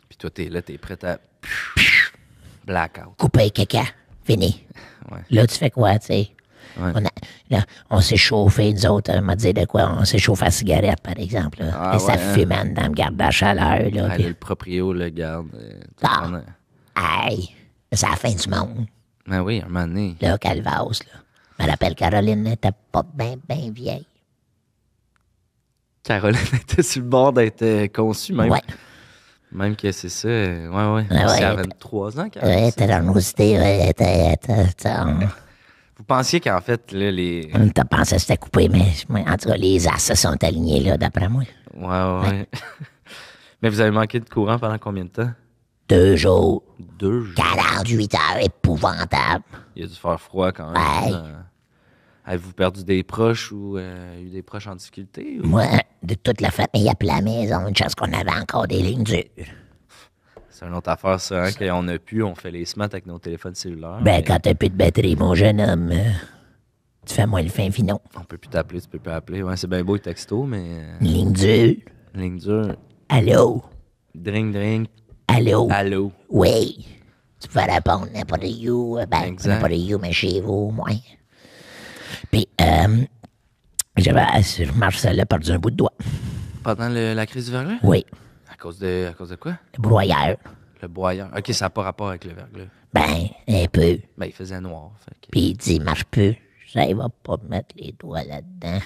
Puis toi, t'es là, t'es prêt à. Blackout. Couper quelqu'un, Fini. Là, tu fais quoi, tu sais? On, on s'est chauffé, nous autres, on m'a dit de quoi, on s'est chauffé à cigarette, par exemple. Ah et ça fume hein? fumait dans le garde la chaleur. Là, ah, Le proprio le garde. Euh, ah, hey, c'est la fin du monde. Ben oui, un moment donné. Là, Calvados, là. Je me rappelle, Caroline n'était pas bien, bien vieille. Caroline était sur le bord d'être euh, conçue, même. Même que c'est ça, euh, ouais, ouais. ouais c'est à 23 ans, quand Ouais, t'es dans ouais, Vous pensiez qu'en fait, là, les. T'as pensé que c'était coupé, mais en tout cas, les as sont alignés, là, d'après moi. Ouais, ouais. mais vous avez manqué de courant pendant combien de temps? Deux jours. Deux jours. 48 heures, épouvantable. Il a dû faire froid quand même. Avez-vous perdu des proches ou euh, eu des proches en difficulté? Ou... Moi, de toute la famille à la maison, une chance qu'on avait encore des lignes dures. C'est une autre affaire, ça, hein? on a pu, on fait les smats avec nos téléphones cellulaires. Ben, quand t'as plus de batterie, mon jeune homme, euh, tu fais moins le fin finon. On peut plus t'appeler, tu peux plus appeler. Ouais, c'est bien beau le texto, mais. Euh, une ligne dure. Une ligne dure. Allô? Dring, dring. Allô? Allô? Oui. Tu peux répondre n'importe où, ben, n'importe you, mais chez vous, moi. Puis, euh, j'avais, je là perdu un bout de doigt. Pendant la crise du verglas? Oui, À cause de, à cause de quoi? le broyeur. Le broyeur. OK, ça n'a pas rapport avec le verglas. Ben, un peu. Ben, il faisait noir. Puis il dit, marche plus. Ça, il va pas mettre les doigts là-dedans.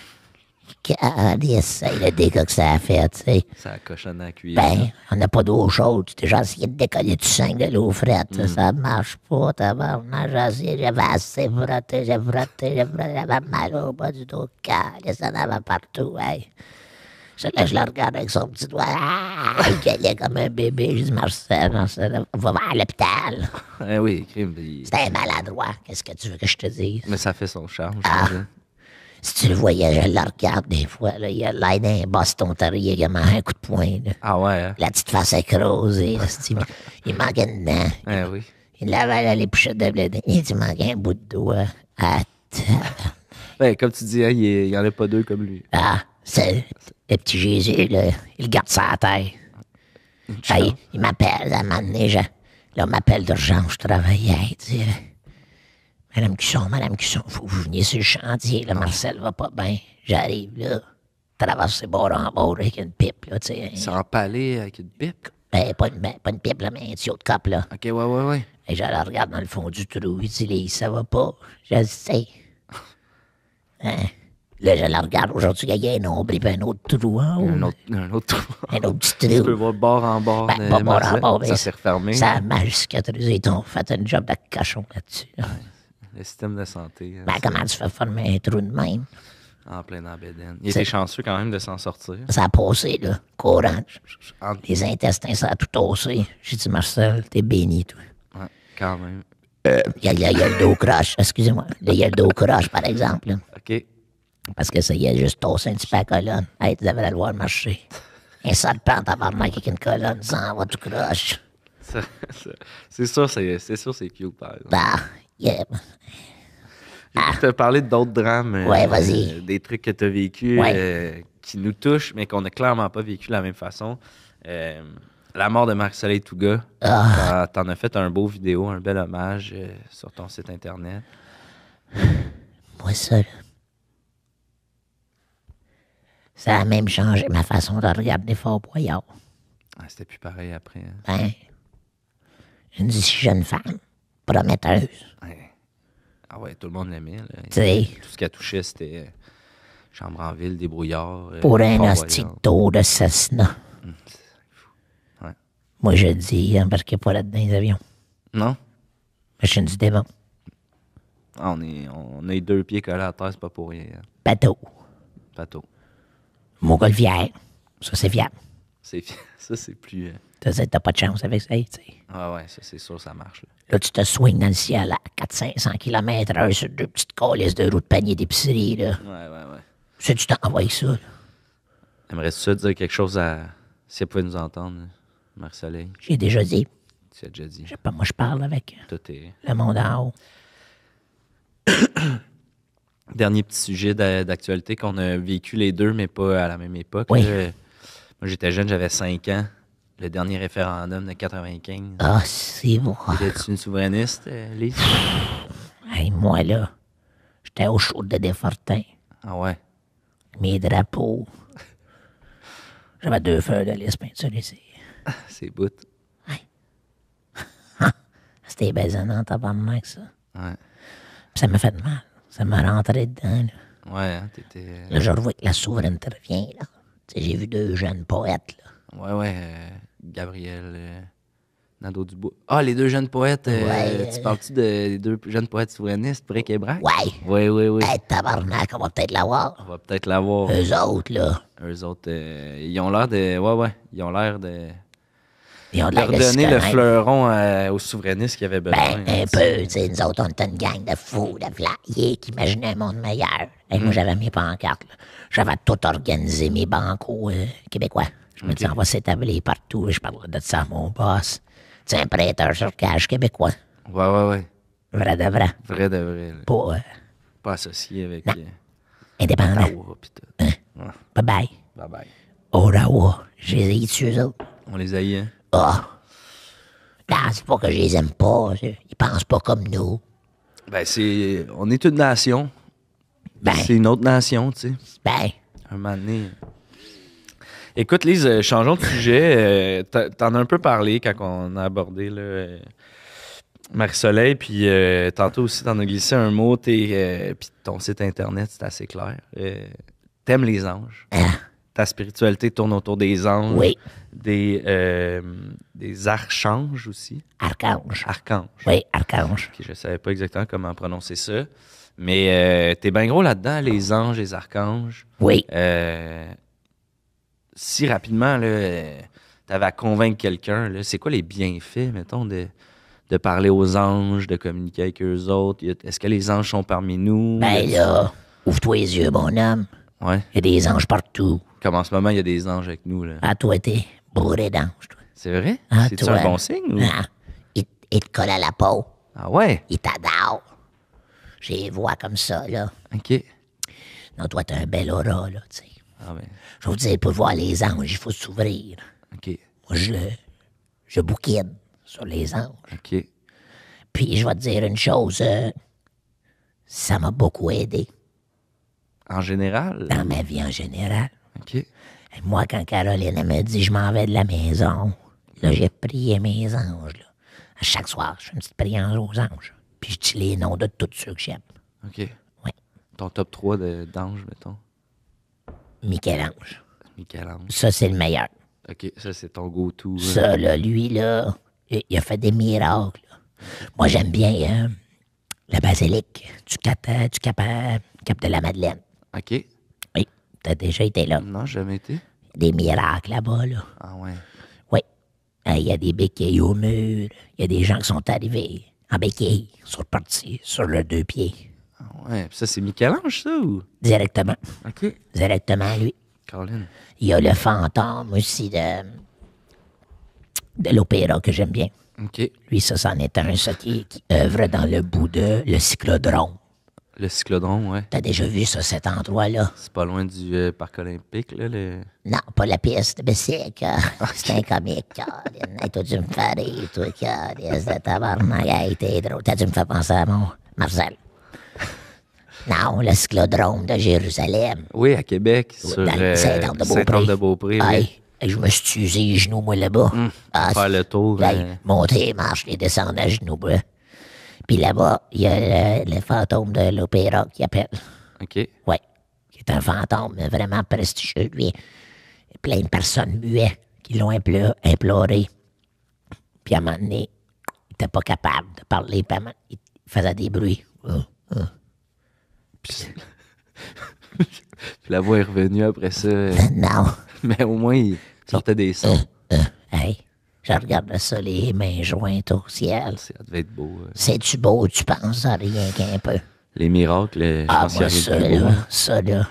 Calice, le dégât que ça a fait, tu sais. Ça a cochonné à cuire. Ben, on n'a pas d'eau chaude. Tu t'es déjà essayé de décoller du sang de l'eau frette. Mm. Ça marche pas, tabarnak. J'ai essayé, j'avais assez frotté, j'ai frotté, j'ai frotté. J'avais mal au bas du dos. Calice, ça en avait partout, hey. je le regarde avec son petit doigt. Ah, il gueulait comme un bébé. Je dis, Marcel, on va voir à l'hôpital. Eh oui, crime. C'était maladroit. Qu'est-ce que tu veux que je te dise? Mais ça fait son charme, je ah. Si tu le voyais, je le regarde des fois. il a l'air d'un baston taré, il a un coup de poing. Ah ouais. Hein? La petite face est euh, il manquait une dent. Ah, oui. Il avait les pochettes de blé. Il dit, manquait un bout de doigt. Ah, ben, comme tu dis, hein, il n'y en a pas deux comme lui. Ah, c'est le petit Jésus, il garde sa à terre. il, m'appelle à un moment donné, là, on m'appelle d'urgence, je travaillais. Madame Cusson, Madame Cusson, vous, vous venez sur le chantier, là, Marcel va pas bien. J'arrive, là, traverse traverser bord en bord avec une pipe, là, tu sais. Hein. S'empaler avec une pipe? Ben, pas une, ben, pas une pipe, là, mais un tuyau de cop, là. OK, ouais, ouais, ouais. Et je la regarde dans le fond du trou, il dit, ça va pas. Je hein? Là, je la regarde aujourd'hui, il y a un ombre, puis un autre trou hein. Un autre, un trou. un autre petit trou. Tu peux voir bord en bord. Ben, pas bord en bord, mais ça s'est refermé. Ça a mal cicatrisé, ils ont fait un job de cochon là-dessus. Le système de santé. Ben, comment tu fais former un trou de même? En plein dans bédaine. Il était chanceux quand même de s'en sortir. Ça a passé, là. Courage. Les intestins, ça a tout haussé. J'ai dit, Marcel, t'es béni, toi. Ouais, quand même. Euh, il, y a, le dos croche, excusez-moi. Il y a le dos croche, par exemple. OK. Parce que ça, y a juste tossé un petit peu la colonne. Hey, tu devrais le voir marcher. Un serpent tabarnak avec une colonne, ça va tout croche. C'est sûr, c'est sûr, c'est cute, par exemple. Bah, Yeah. Ah. te parler d'autres drames. Euh, des trucs que tu as vécu euh, qui nous touchent, mais qu'on n'a clairement pas vécu de la même façon. Euh, la mort de Marc-Soleil Touga. Ah. ah. T'en as fait un beau vidéo, un bel hommage sur ton site internet. Moi, seul, ça a même changé ma façon de regarder Fort Boyard. Ah, c'était plus pareil après. Ben, une jeune femme prometteuse. Ouais. Ah ouais, tout le monde l'aimait. Tout ce qu'elle touchait, c'était euh, chambre en ville, débrouillard. Euh, pour un asticot de Cessna. Hum, Moi, je dis, embarquez pas là-dedans les avions. Non? Machine du démon. Ah, on est, on est deux pieds collés à terre, c'est pas pour rien. Hein. Bateau. Bateau. Montgolfière. Ça, c'est viable. Ça, c'est plus. Euh, t'as pas de chance avec ça, tu sais. Ah ouais, ça, c'est sûr, ça marche. Là. tu te swings dans le ciel à 400-500 km sur deux petites colisses de roues de panier d'épicerie, là. Ouais, ouais, ouais. C'est tu tu ça, là. Aimerais-tu ça dire quelque chose à. Si elle pouvait nous entendre, euh, marie J'ai déjà dit. Tu as déjà dit. Je sais pas, moi, je parle avec. Euh, Tout est... Le monde en haut. Dernier petit sujet d'actualité qu'on a vécu les deux, mais pas à la même époque. Oui. Moi, j'étais jeune, j'avais 5 ans. Le dernier référendum de 95. Ah, c'est moi. Étais-tu une souverainiste, euh, Lise? hey, moi, là, j'étais au chaud de Desfortins. Ah ouais? Mes drapeaux. J'avais deux feuilles de liste peinture ici. Ah, c'est bout. Ouais. C'était baisonnant, mal que ça. Ouais. ça m'a fait mal. Ça m'a rentré dedans, là. Ouais, hein, t'étais. Euh, là, je revois que la souveraineté revient, là. J'ai vu deux jeunes poètes. Là. Ouais, ouais. Euh, Gabriel euh, Nando Nadeau-Dubois. Ah, les deux jeunes poètes. Euh, tu parles-tu des deux jeunes poètes souverainistes, Brick et ouais Ouais. Ouais, oui, oui. Hey, tabarnak, on va peut-être l'avoir. On va peut-être l'avoir. Eux autres, là. Eux autres, ils ont l'air de. Ouais, ouais. Ils ont l'air de. Ils le fleuron euh, aux souverainistes qui avaient ben, besoin. Ben, un hein, peu, tu sais, nous autres, on était une gang de fous, de flyers qui imaginaient un monde meilleur. Et Moi, hmm. j'avais mes pancartes. J'avais tout organisé, mes bancos euh, québécois. Je me disais, on va s'établir partout. Je parlais de ça à mon boss. C'est un prêteur sur cage québécois. Ouais, ouais, ouais. Vrai de vrai. Vrai de vrai. Euh, Pas, associé avec. Non. Euh... Indépendant. Ottawa, pis Bye bye. Bye bye. Ottawa. Je les ai tués, eux On les a eu, hein? Ah! c'est pas que je les aime pas. Ils pensent pas comme nous. Ben, c'est. On est une nation. Ben, c'est une autre nation, tu sais. Ben. Un moment Écoute, Lise, euh, changeons de sujet. Euh, t'en as un peu parlé quand on a abordé le euh, Marie-Soleil, puis tantôt aussi, t'en as glissé un mot. puis ton site Internet, c'est assez clair. T'aimes les anges. Ah ta spiritualité tourne autour des anges, des, euh, des archanges aussi. Archanges. Archanges. Oui, archanges. je ne savais pas exactement comment prononcer ça. Mais euh, tu es bien gros là-dedans, les anges, les archanges. Oui. Euh, si rapidement, t'avais à convaincre quelqu'un, c'est quoi les bienfaits, mettons, de, parler aux anges, de communiquer avec eux autres? Est-ce que les anges sont parmi nous? Ben là, ouvre-toi les yeux, bonhomme. Ouais. Il y a des anges partout. Comme en ce moment, il y a des anges avec nous. Là. Ah, toi, t'es bourré d'anges, toi. C'est vrai? Ah, C'est-tu un bon signe? Ou? Ah, il, te colle à la peau. Ah ouais? Il t'adore. J'ai les voix comme ça, là. OK. Non, toi, t'as un bel aura, là, tu sais. Ah ben. Je vous dis, pour voir les anges, il faut s'ouvrir. OK. Moi, je, je bouquine sur les anges. OK. Puis, je vais te dire une chose. Euh, ça m'a beaucoup aidé. En général? Dans ma vie en général. OK. Et moi, quand Caroline elle me dit je m'en vais de la maison, là, j'ai prié mes anges. Là. À chaque soir, je fais une petite prière aux anges. Puis je dis les noms de tous ceux que j'aime. OK. Oui. Ton top 3 d'anges, mettons. Michel-Ange. Michel-Ange. Ça, c'est le meilleur. OK, ça, c'est ton go-to. Hein? Ça, là, lui, là, il a fait des miracles. Moi, j'aime bien euh, la basilique du cap, du cap, euh, cap de la Madeleine. OK. T'as déjà été là? Non, jamais été. Des miracles là-bas, là. Ah ouais? Oui. Il y a des béquilles au mur. Il y a des gens qui sont arrivés en béquille, sur le parti, sur leurs deux pieds. Ah ouais? ça, c'est Michel-Ange, ça, ou? Directement. OK. Directement, lui. Caroline. Il y a le fantôme aussi de, l'opéra que j'aime bien. OK. Lui, ça, c'en est un, ça, qui, qui œuvre dans le bout de le cyclodrome. Le cyclodrome, ouais. T'as déjà vu ça, cet endroit-là? C'est pas loin du euh, parc olympique, là? Non, pas la piste, mais c'est que ah, c'est un comique, T'as dû me faire rire, toi, drôle. T'as dû me faire penser à mon Marcel. Non, le cyclodrome de Jérusalem. Oui, à Québec, sur le euh, Saint-Anne-de-Beaupré. Saint je me suis usé les genoux, moi, là-bas. Mmh, faire le tour. Hein. Monter, marcher, descendre à genoux, bas. Puis là-bas, il y a le, fantôme de l'opéra qui appelle. OK. Oui. Qui est un fantôme vraiment prestigieux, lui. Plein de personnes muettes qui l'ont imploré. Puis à un moment donné, il n'était pas capable de parler. il faisait des bruits. Puis... la voix est revenue après ça. Non. Mais au moins, il sortait des sons. Euh, euh, euh, je regardais ça, les mains jointes au ciel. Ça devait être beau. Euh. C'est-tu beau, tu penses, à rien qu'un peu? Les miracles, euh, je ah, pense moi, ça, là, ça, là.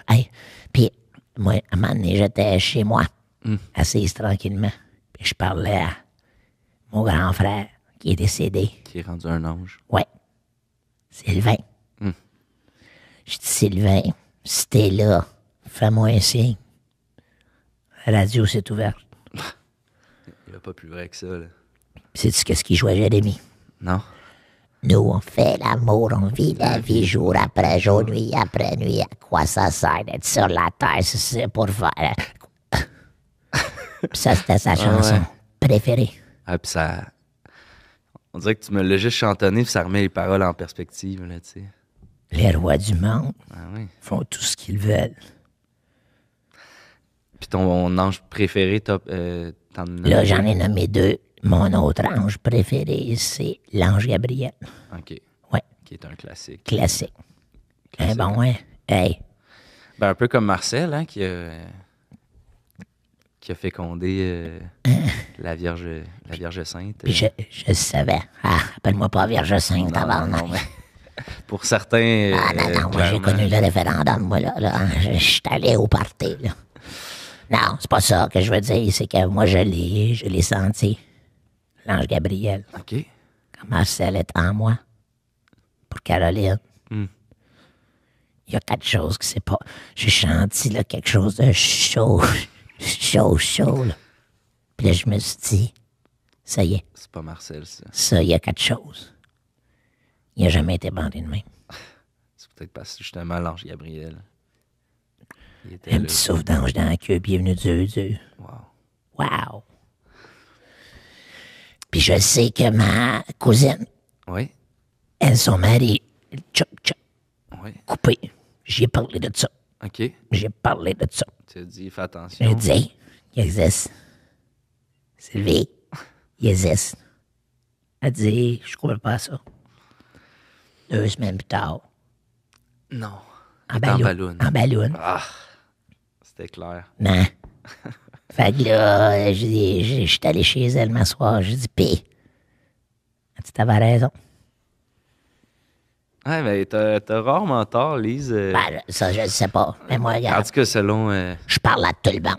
Puis, moi, un moment donné, j'étais chez moi, hmm. assise tranquillement. Puis, je parlais à mon grand frère qui est décédé. Qui est rendu un ange. Oui. Sylvain. Hmm. Je dis, Sylvain, si t'es là, fais-moi un signe. La radio s'est ouverte. pas plus vrai que ça. Sais-tu qu'est-ce qu'il jouait, Jérémy? Non. Nous, on fait l'amour, on vit la vie jour après jour, nuit après nuit. À quoi ça sert d'être sur la terre c'est pour faire. ça, c'était sa ah chanson préférée. Ah, ça. On dirait que tu me l'as juste chantonné, ça remet les paroles en perspective, là, tu sais. Les rois du monde ah font tout ce qu'ils veulent. Puis ton ange préféré, top, euh, Là, j'en ai nommé deux. Mon autre ange préféré, c'est l'ange Gabriel. OK. Ouais. Qui est un classique. Classique. Eh bon, ben, hein? Ben, un peu comme Marcel, hein, qui a, qui a fécondé euh, la, Vierge, la Vierge Sainte. Puis euh. je, je savais. Ah, appelle-moi pas Vierge Sainte avant, non. Hein. pour certains. Ah, non, ben, non, moi, j'ai euh, connu le référendum, moi, là. Hein. Je suis allé au parti, là. Non, c'est pas ça que je veux dire. C'est que moi, je l'ai, je l'ai senti. L'ange Gabriel. OK. Comment Marcel est en moi? Pour Caroline. Hmm. Il y a quatre choses que c'est pas. J'ai senti là, quelque chose de chaud, chaud, chaud. Puis là, je me suis dit, ça y est. C'est pas Marcel, ça. Ça, il y a quatre choses. Il n'a jamais été bandé de même. C'est peut-être parce que justement l'ange Gabriel. Un petit d'ange dans la queue, bienvenue Dieu, Dieu. Wow. Wow. Puis je sais que ma cousine, oui. elle, son mari, chop, chop, oui. coupé. J'ai parlé de ça. OK. J'ai parlé de ça. Tu as dit, fais attention. J'ai dit, il existe. Sylvie, il existe. Elle dit, je crois pas ça. Deux semaines plus tard. Non. En ballon. En ballon. Ah. C'était clair. Non. fait que là, euh, je suis allé chez elle m'asseoir. je dis pis. Tu t'avais raison. Ah, mais t'as, t'as rarement tort, Lise. Euh. Ben, ça, je ne sais pas. Mais moi, regarde. En tout selon. Euh. Je parle à tout le monde.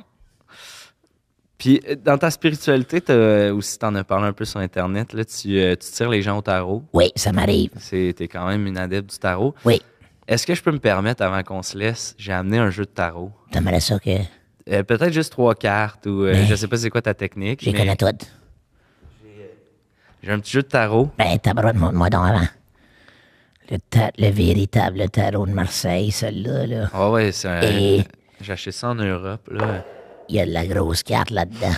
Puis, dans ta spiritualité, t'as, aussi, t'en as parlé un peu sur Internet, là, tu, tu tires les gens au tarot. Oui, ça m'arrive. C'est, t'es quand même une adepte du tarot. Oui. Est-ce que je peux me permettre, avant qu'on se laisse, j'ai amené un jeu de tarot. T'as mal ça que. Peut-être juste trois cartes ou euh, ben, je sais pas c'est quoi ta technique. J'ai connais toutes. Euh, j'ai un petit jeu de tarot. Ben, t'as bras de moi donc avant. Le, le véritable tarot de Marseille, celui-là. Ah ouais, c'est un. Et... J'ai acheté ça en Europe, là. Il y a de la grosse carte là-dedans.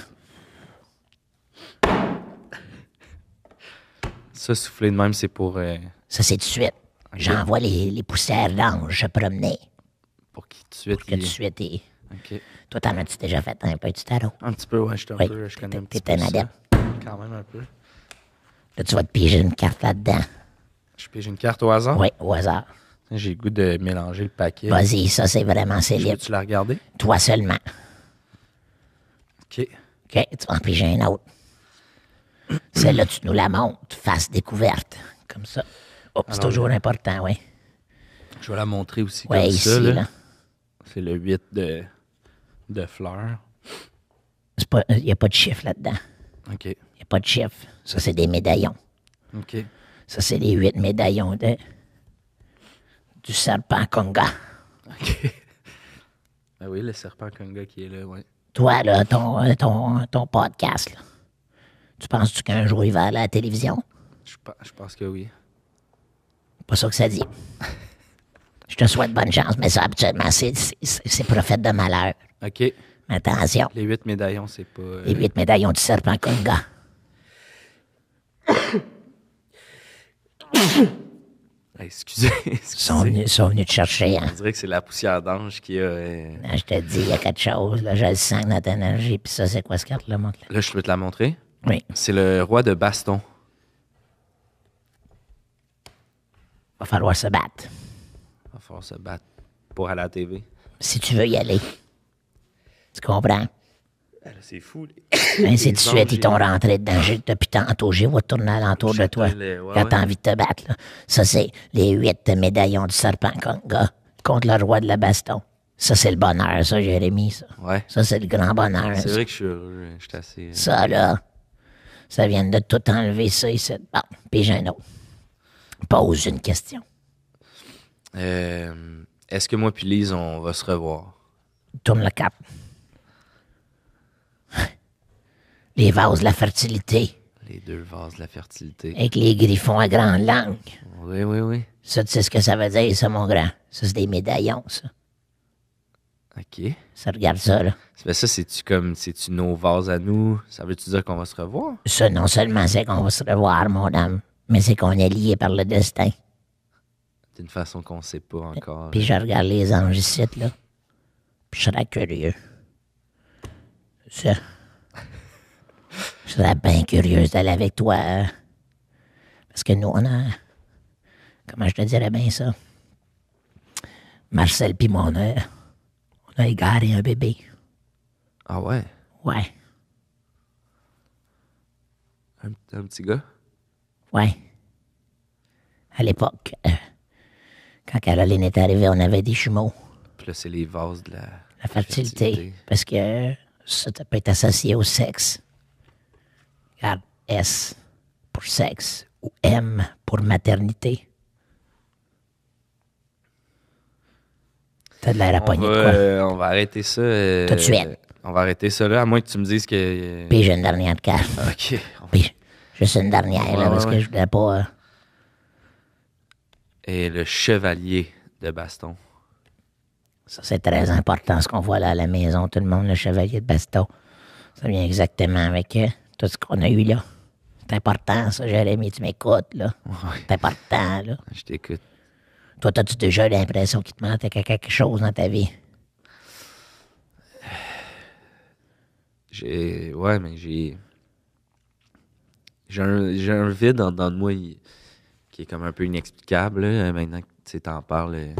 Ça, souffler de même, c'est pour. Euh, ça, c'est de suite. J'envoie les, les poussières d'ange se promener. Pour qu'ils te suite. Pour que tu suites. OK. Toi, t'en as-tu déjà fait un peu du tarot? Un petit peu, ouais, je un peu, je connais un T'es un adepte. Quand même un peu. Là, tu vas te piger une carte là-dedans. Je pige une carte au hasard? Oui, au hasard. J'ai le goût de mélanger le paquet. Vas-y, ça, c'est vraiment célèbre. Tu l'as regardé? Toi seulement. OK. OK, tu vas en piger un autre. Celle-là, tu nous la montres, face découverte, comme ça. Oh, c'est ah toujours important, oui. Je vais la montrer aussi ouais, comme ici, ça. Là. C'est le 8 de, de fleurs. Il n'y a pas de chiffre là-dedans. OK. Il n'y a pas de chiffre. Ça, c'est des médaillons. OK. Ça, c'est les huit médaillons de, du serpent conga. OK. ah oui, le serpent conga qui est là, oui. Toi, là, ton, ton, podcast, tu penses-tu qu'un jour il va aller à la télévision? je pense que oui. Pas ça que ça dit. Je te souhaite bonne chance, mais ça, habituellement, c'est prophète de malheur. OK. Attention. Les huit médaillons, c'est pas. Euh, Les huit médaillons du serpent Conga. excusez, Ils sont venus, te chercher. Hein. On dirait que c'est la poussière d'ange qui a. Euh, ah, je te dis, il y a quatre choses. Là, je le sens dans énergie. Puis ça, c'est quoi ce carte-là? montre Là, je peux te la montrer? Oui. C'est le roi de baston. Va falloir se battre. Va falloir se battre pour aller à la TV. Si tu veux y aller. Tu comprends? Ben, c'est fou. Mais c'est tout de suite, ils t'ont rentré dedans. Depuis tantôt, j'ai vu tourner alentour de toi quand t'as envie de te battre. Ça, c'est les huit médaillons du serpent contre le roi de la baston. Ça, c'est le bonheur, ça, Jérémy. Ça, ouais. ça c'est le grand bonheur. C'est vrai que je suis heureux. Je assez. Euh, ça, là, ça vient de tout enlever, ça, et Bon, puis j'ai un autre. Pose une question. Euh, est-ce que moi puis Lise, on va se revoir? Tourne le cap. Les vases de la fertilité. Les deux vases de la fertilité. Avec les griffons à grande langue. Oui, oui, oui. Ça, tu sais ce que ça veut dire, ça, mon grand. Ça, c'est des médaillons, ça. OK. Ça regarde ça, là. ça, c'est-tu comme, c'est-tu nos vases à nous? Ça veut-tu dire qu'on va se revoir? Ça, non seulement c'est qu'on va se revoir, mon âme, mais c'est qu'on est lié par le destin. D'une façon qu'on ne sait pas encore. Puis je regarde les anges ici, là. Puis je serais curieux. je serais bien curieuse d'aller avec toi. Hein. Parce que nous, on a. Comment je te dirais bien ça? Marcel puis mon on a égaré un bébé. Ah ouais? Ouais. un petit gars? Ouais. À l'époque, euh, quand Caroline est arrivée, on avait des chumeaux Puis là, c'est les vases de la, la fertilité. Parce que euh, ça peut être associé au sexe. Regarde, S pour sexe ou M pour maternité. T'as de l'air à pogner quoi? Euh, on va arrêter ça. Tout de suite. On va arrêter ça là, à moins que tu me dises que. Puis j'ai une dernière carte. OK. Juste une dernière, là, parce que je voulais pas. Euh, Et le chevalier de baston. Ça, c'est très important, ce qu'on voit là à la maison, tout le monde, le chevalier de baston. Ça vient exactement avec euh, tout ce qu'on a eu là. C'est important, ça, Jérémy, tu m'écoutes, là. C'est important, là. Je t'écoute. Toi, as-tu déjà l'impression qu'il te manque quelque chose dans ta vie? J'ai. Ouais, mais j'ai. J'ai un, j'ai un vide en dedans de moi qui est comme un peu inexplicable. Maintenant que tu en t'en parles. Euh.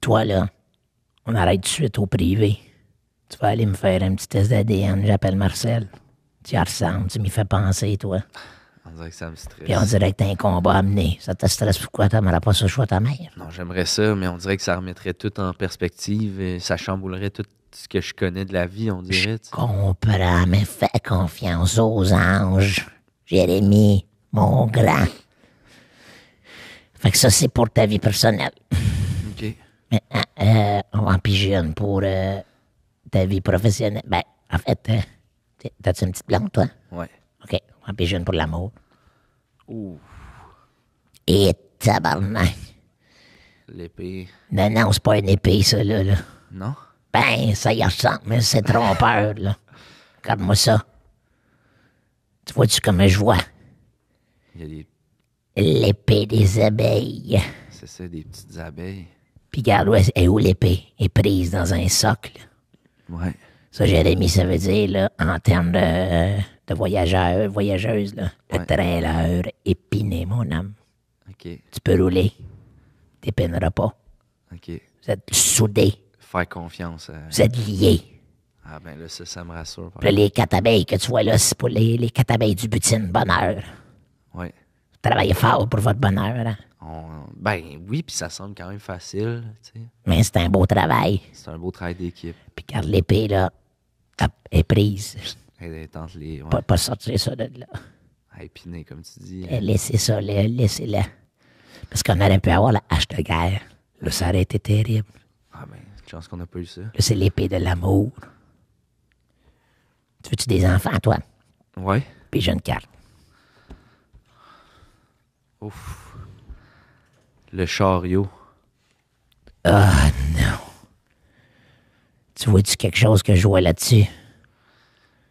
Toi, là, on arrête tout de suite au privé. Tu vas aller me faire un petit test d'ADN, j'appelle Marcel. Tu y ressembles, tu m'y fais penser, toi. On dirait que ça me stresse. Puis on dirait que t'as un combat à mener. Ça te stresse pourquoi t'aimerais pas ce choix ta mère? Non, j'aimerais ça, mais on dirait que ça remettrait tout en perspective. Et ça chamboulerait tout ce que je connais de la vie, on dirait. Je comprends, mais fais confiance aux anges. Jérémy, mon grand. Fait que ça, c'est pour ta vie personnelle. OK. Mais, hein, euh, on va en pigeonne pour euh, ta vie professionnelle. Ben, en fait, euh, t'as-tu une petite plante, toi? Ouais. OK. On va en pigeonne pour l'amour. Ouh. Et tabarnak. L'épée. Non, non, c'est pas une épée, ça, là. là. Non? Ben, ça y ressemble, mais c'est trompeur, là. Regarde-moi ça. Tu vois-tu comme je vois? Il y a des... L'épée des abeilles. C'est ça, des petites abeilles. Puis regarde où est, eh, où l'épée? est prise dans un socle. Ouais. Ça, Jérémy, ça veut dire, là, en termes de, voyageurs, voyageuses, là, ouais. trailer épiné, mon âme. OK. Tu peux rouler. T'épineras pas. OK. Vous êtes soudés faire confiance. Euh. Vous êtes liés. Ah ben là, ça, me rassure. Puis les quatre que tu vois là, c'est pour les, les quatre du butin bonheur. Oui. travaillez fort pour votre bonheur. hein. Ben oui, puis ça semble quand même facile. tu sais. Mais c'est un beau travail. C'est un beau travail d'équipe. Puis garde l'épée, là, est prise. Elle est entre Pas, sortir ça de là. à épiner, comme tu dis. Hein. Laissez ça, là, laissez-la. Parce qu'on aurait pu avoir la hache de guerre. Là, ça aurait été terrible pense qu'on n'a pas eu ça. c'est l'épée de l'amour. Tu veux-tu des enfants, toi? Ouais. Puis j'ai une carte. Ouf. Le chariot. Ah non. Tu vois-tu quelque chose que je vois là-dessus?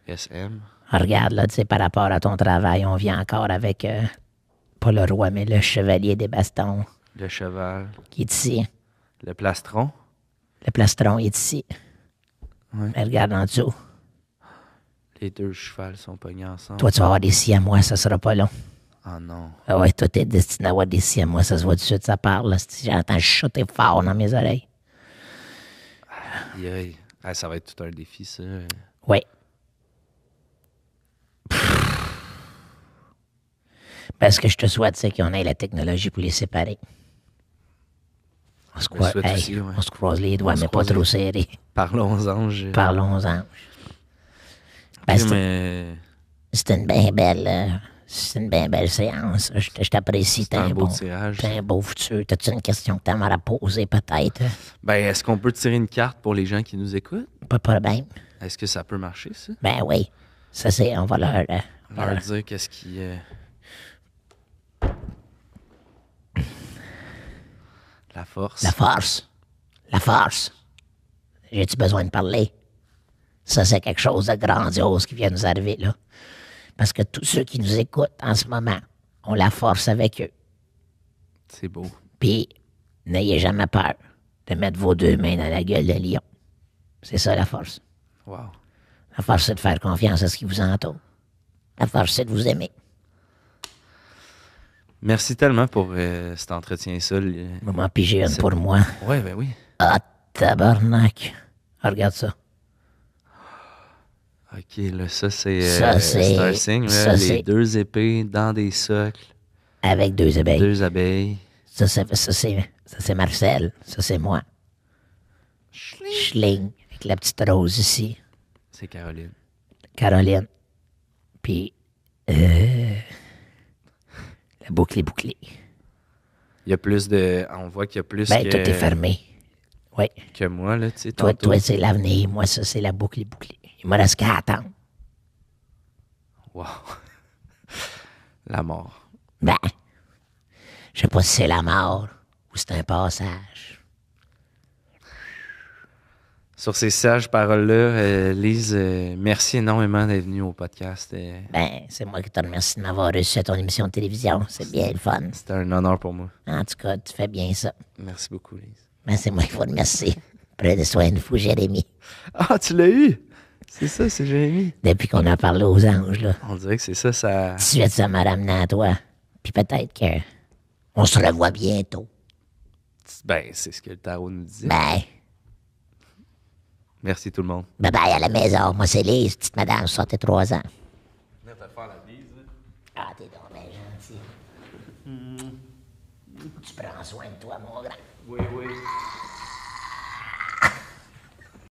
SM. regarde, là, tu sais, par rapport à ton travail, on vient encore avec, euh, pas le roi, mais le chevalier des bastons. Le cheval. Qui est ici. Le plastron. Le plastron est ici. Elle regarde en dessous. Les deux chevals sont pognés ensemble. Toi, tu vas avoir des si à moi, ça sera pas long. Ah non. Ah ouais, toi, t'es destiné à avoir des si à moi, ça se voit tout de suite, ça parle. J'entends chuter fort dans mes oreilles. Ah, ça va être tout un défi, ça. Ouais. Parce que je te souhaite, c'est qu'on ait la technologie pour les séparer. On se, croise, les doigts, mais pas trop série. Parlons-en. Parlons-en. Ben, C'était une bien belle. Euh, une bien belle séance. Je, t'apprécie. t'es un, beau tirage. un beau futur. T'as-tu une question que t'aimerais poser, peut-être? Ben, est-ce qu'on peut tirer une carte pour les gens qui nous écoutent? Pas de problème. Est-ce que ça peut marcher, ça? Ben oui. Ça, c'est. On va leur. on euh, va dire qu'est-ce qui. Euh, La force. La force. La force. J'ai-tu besoin de parler? Ça, c'est quelque chose de grandiose qui vient nous arriver là. Parce que tous ceux qui nous écoutent en ce moment ont la force avec eux. C'est beau. Puis, n'ayez jamais peur de mettre vos deux mains dans la gueule de lion. C'est ça la force. Wow. La force, c'est de faire confiance à ce qui vous entoure. La force, c'est de vous aimer. Merci tellement pour euh, cet entretien ça. Euh, Maman pigeonne pour moi. Ouais, ben oui. Ah, tabarnak. Ah, regarde ça. OK, là, ça, c'est euh, C'est un signe, là, les deux épées dans des socles. Avec deux abeilles. Deux abeilles. Ça, ça, ça c'est Marcel. Ça, c'est moi. Schling. Schling. Avec la petite rose ici. C'est Caroline. Caroline. Puis... Euh... La boucle est bouclée. Il y a plus de. On voit qu'il y a plus. Ben, tout est fermé. Oui. Que moi, là, tu sais. Toi, toi c'est l'avenir. Moi, ça, c'est la boucle est bouclée. Il me reste qu'à attendre. Wow. la mort. Ben, je sais pas si c'est la mort ou c'est un passage. Sur ces sages paroles-là, euh, Lise, euh, merci énormément d'être venue au podcast. Euh. Ben, c'est moi qui te remercie de m'avoir reçu à ton émission de télévision. C'est bien le fun. C'était un honneur pour moi. En tout cas, tu fais bien ça. Merci beaucoup, Lise. Ben, c'est moi qui vous remercie. Prenez soin de vous, Jérémy. Ah, tu l'as eu? C'est ça, c'est Jérémy. Depuis qu'on a parlé aux anges, là. On dirait que c'est ça, ça. Tu sais, ça m'a ramené à toi. Puis peut-être qu'on se revoit bientôt. Ben, c'est ce que le tarot nous dit. Ben. Merci tout le monde. Bye bye à la maison. Moi, c'est Lise, petite madame, trois ans. de te faire la bise. Hein. Ah, t'es donc bien gentil. Mm. Tu prends soin de toi, mon grand. Oui, oui.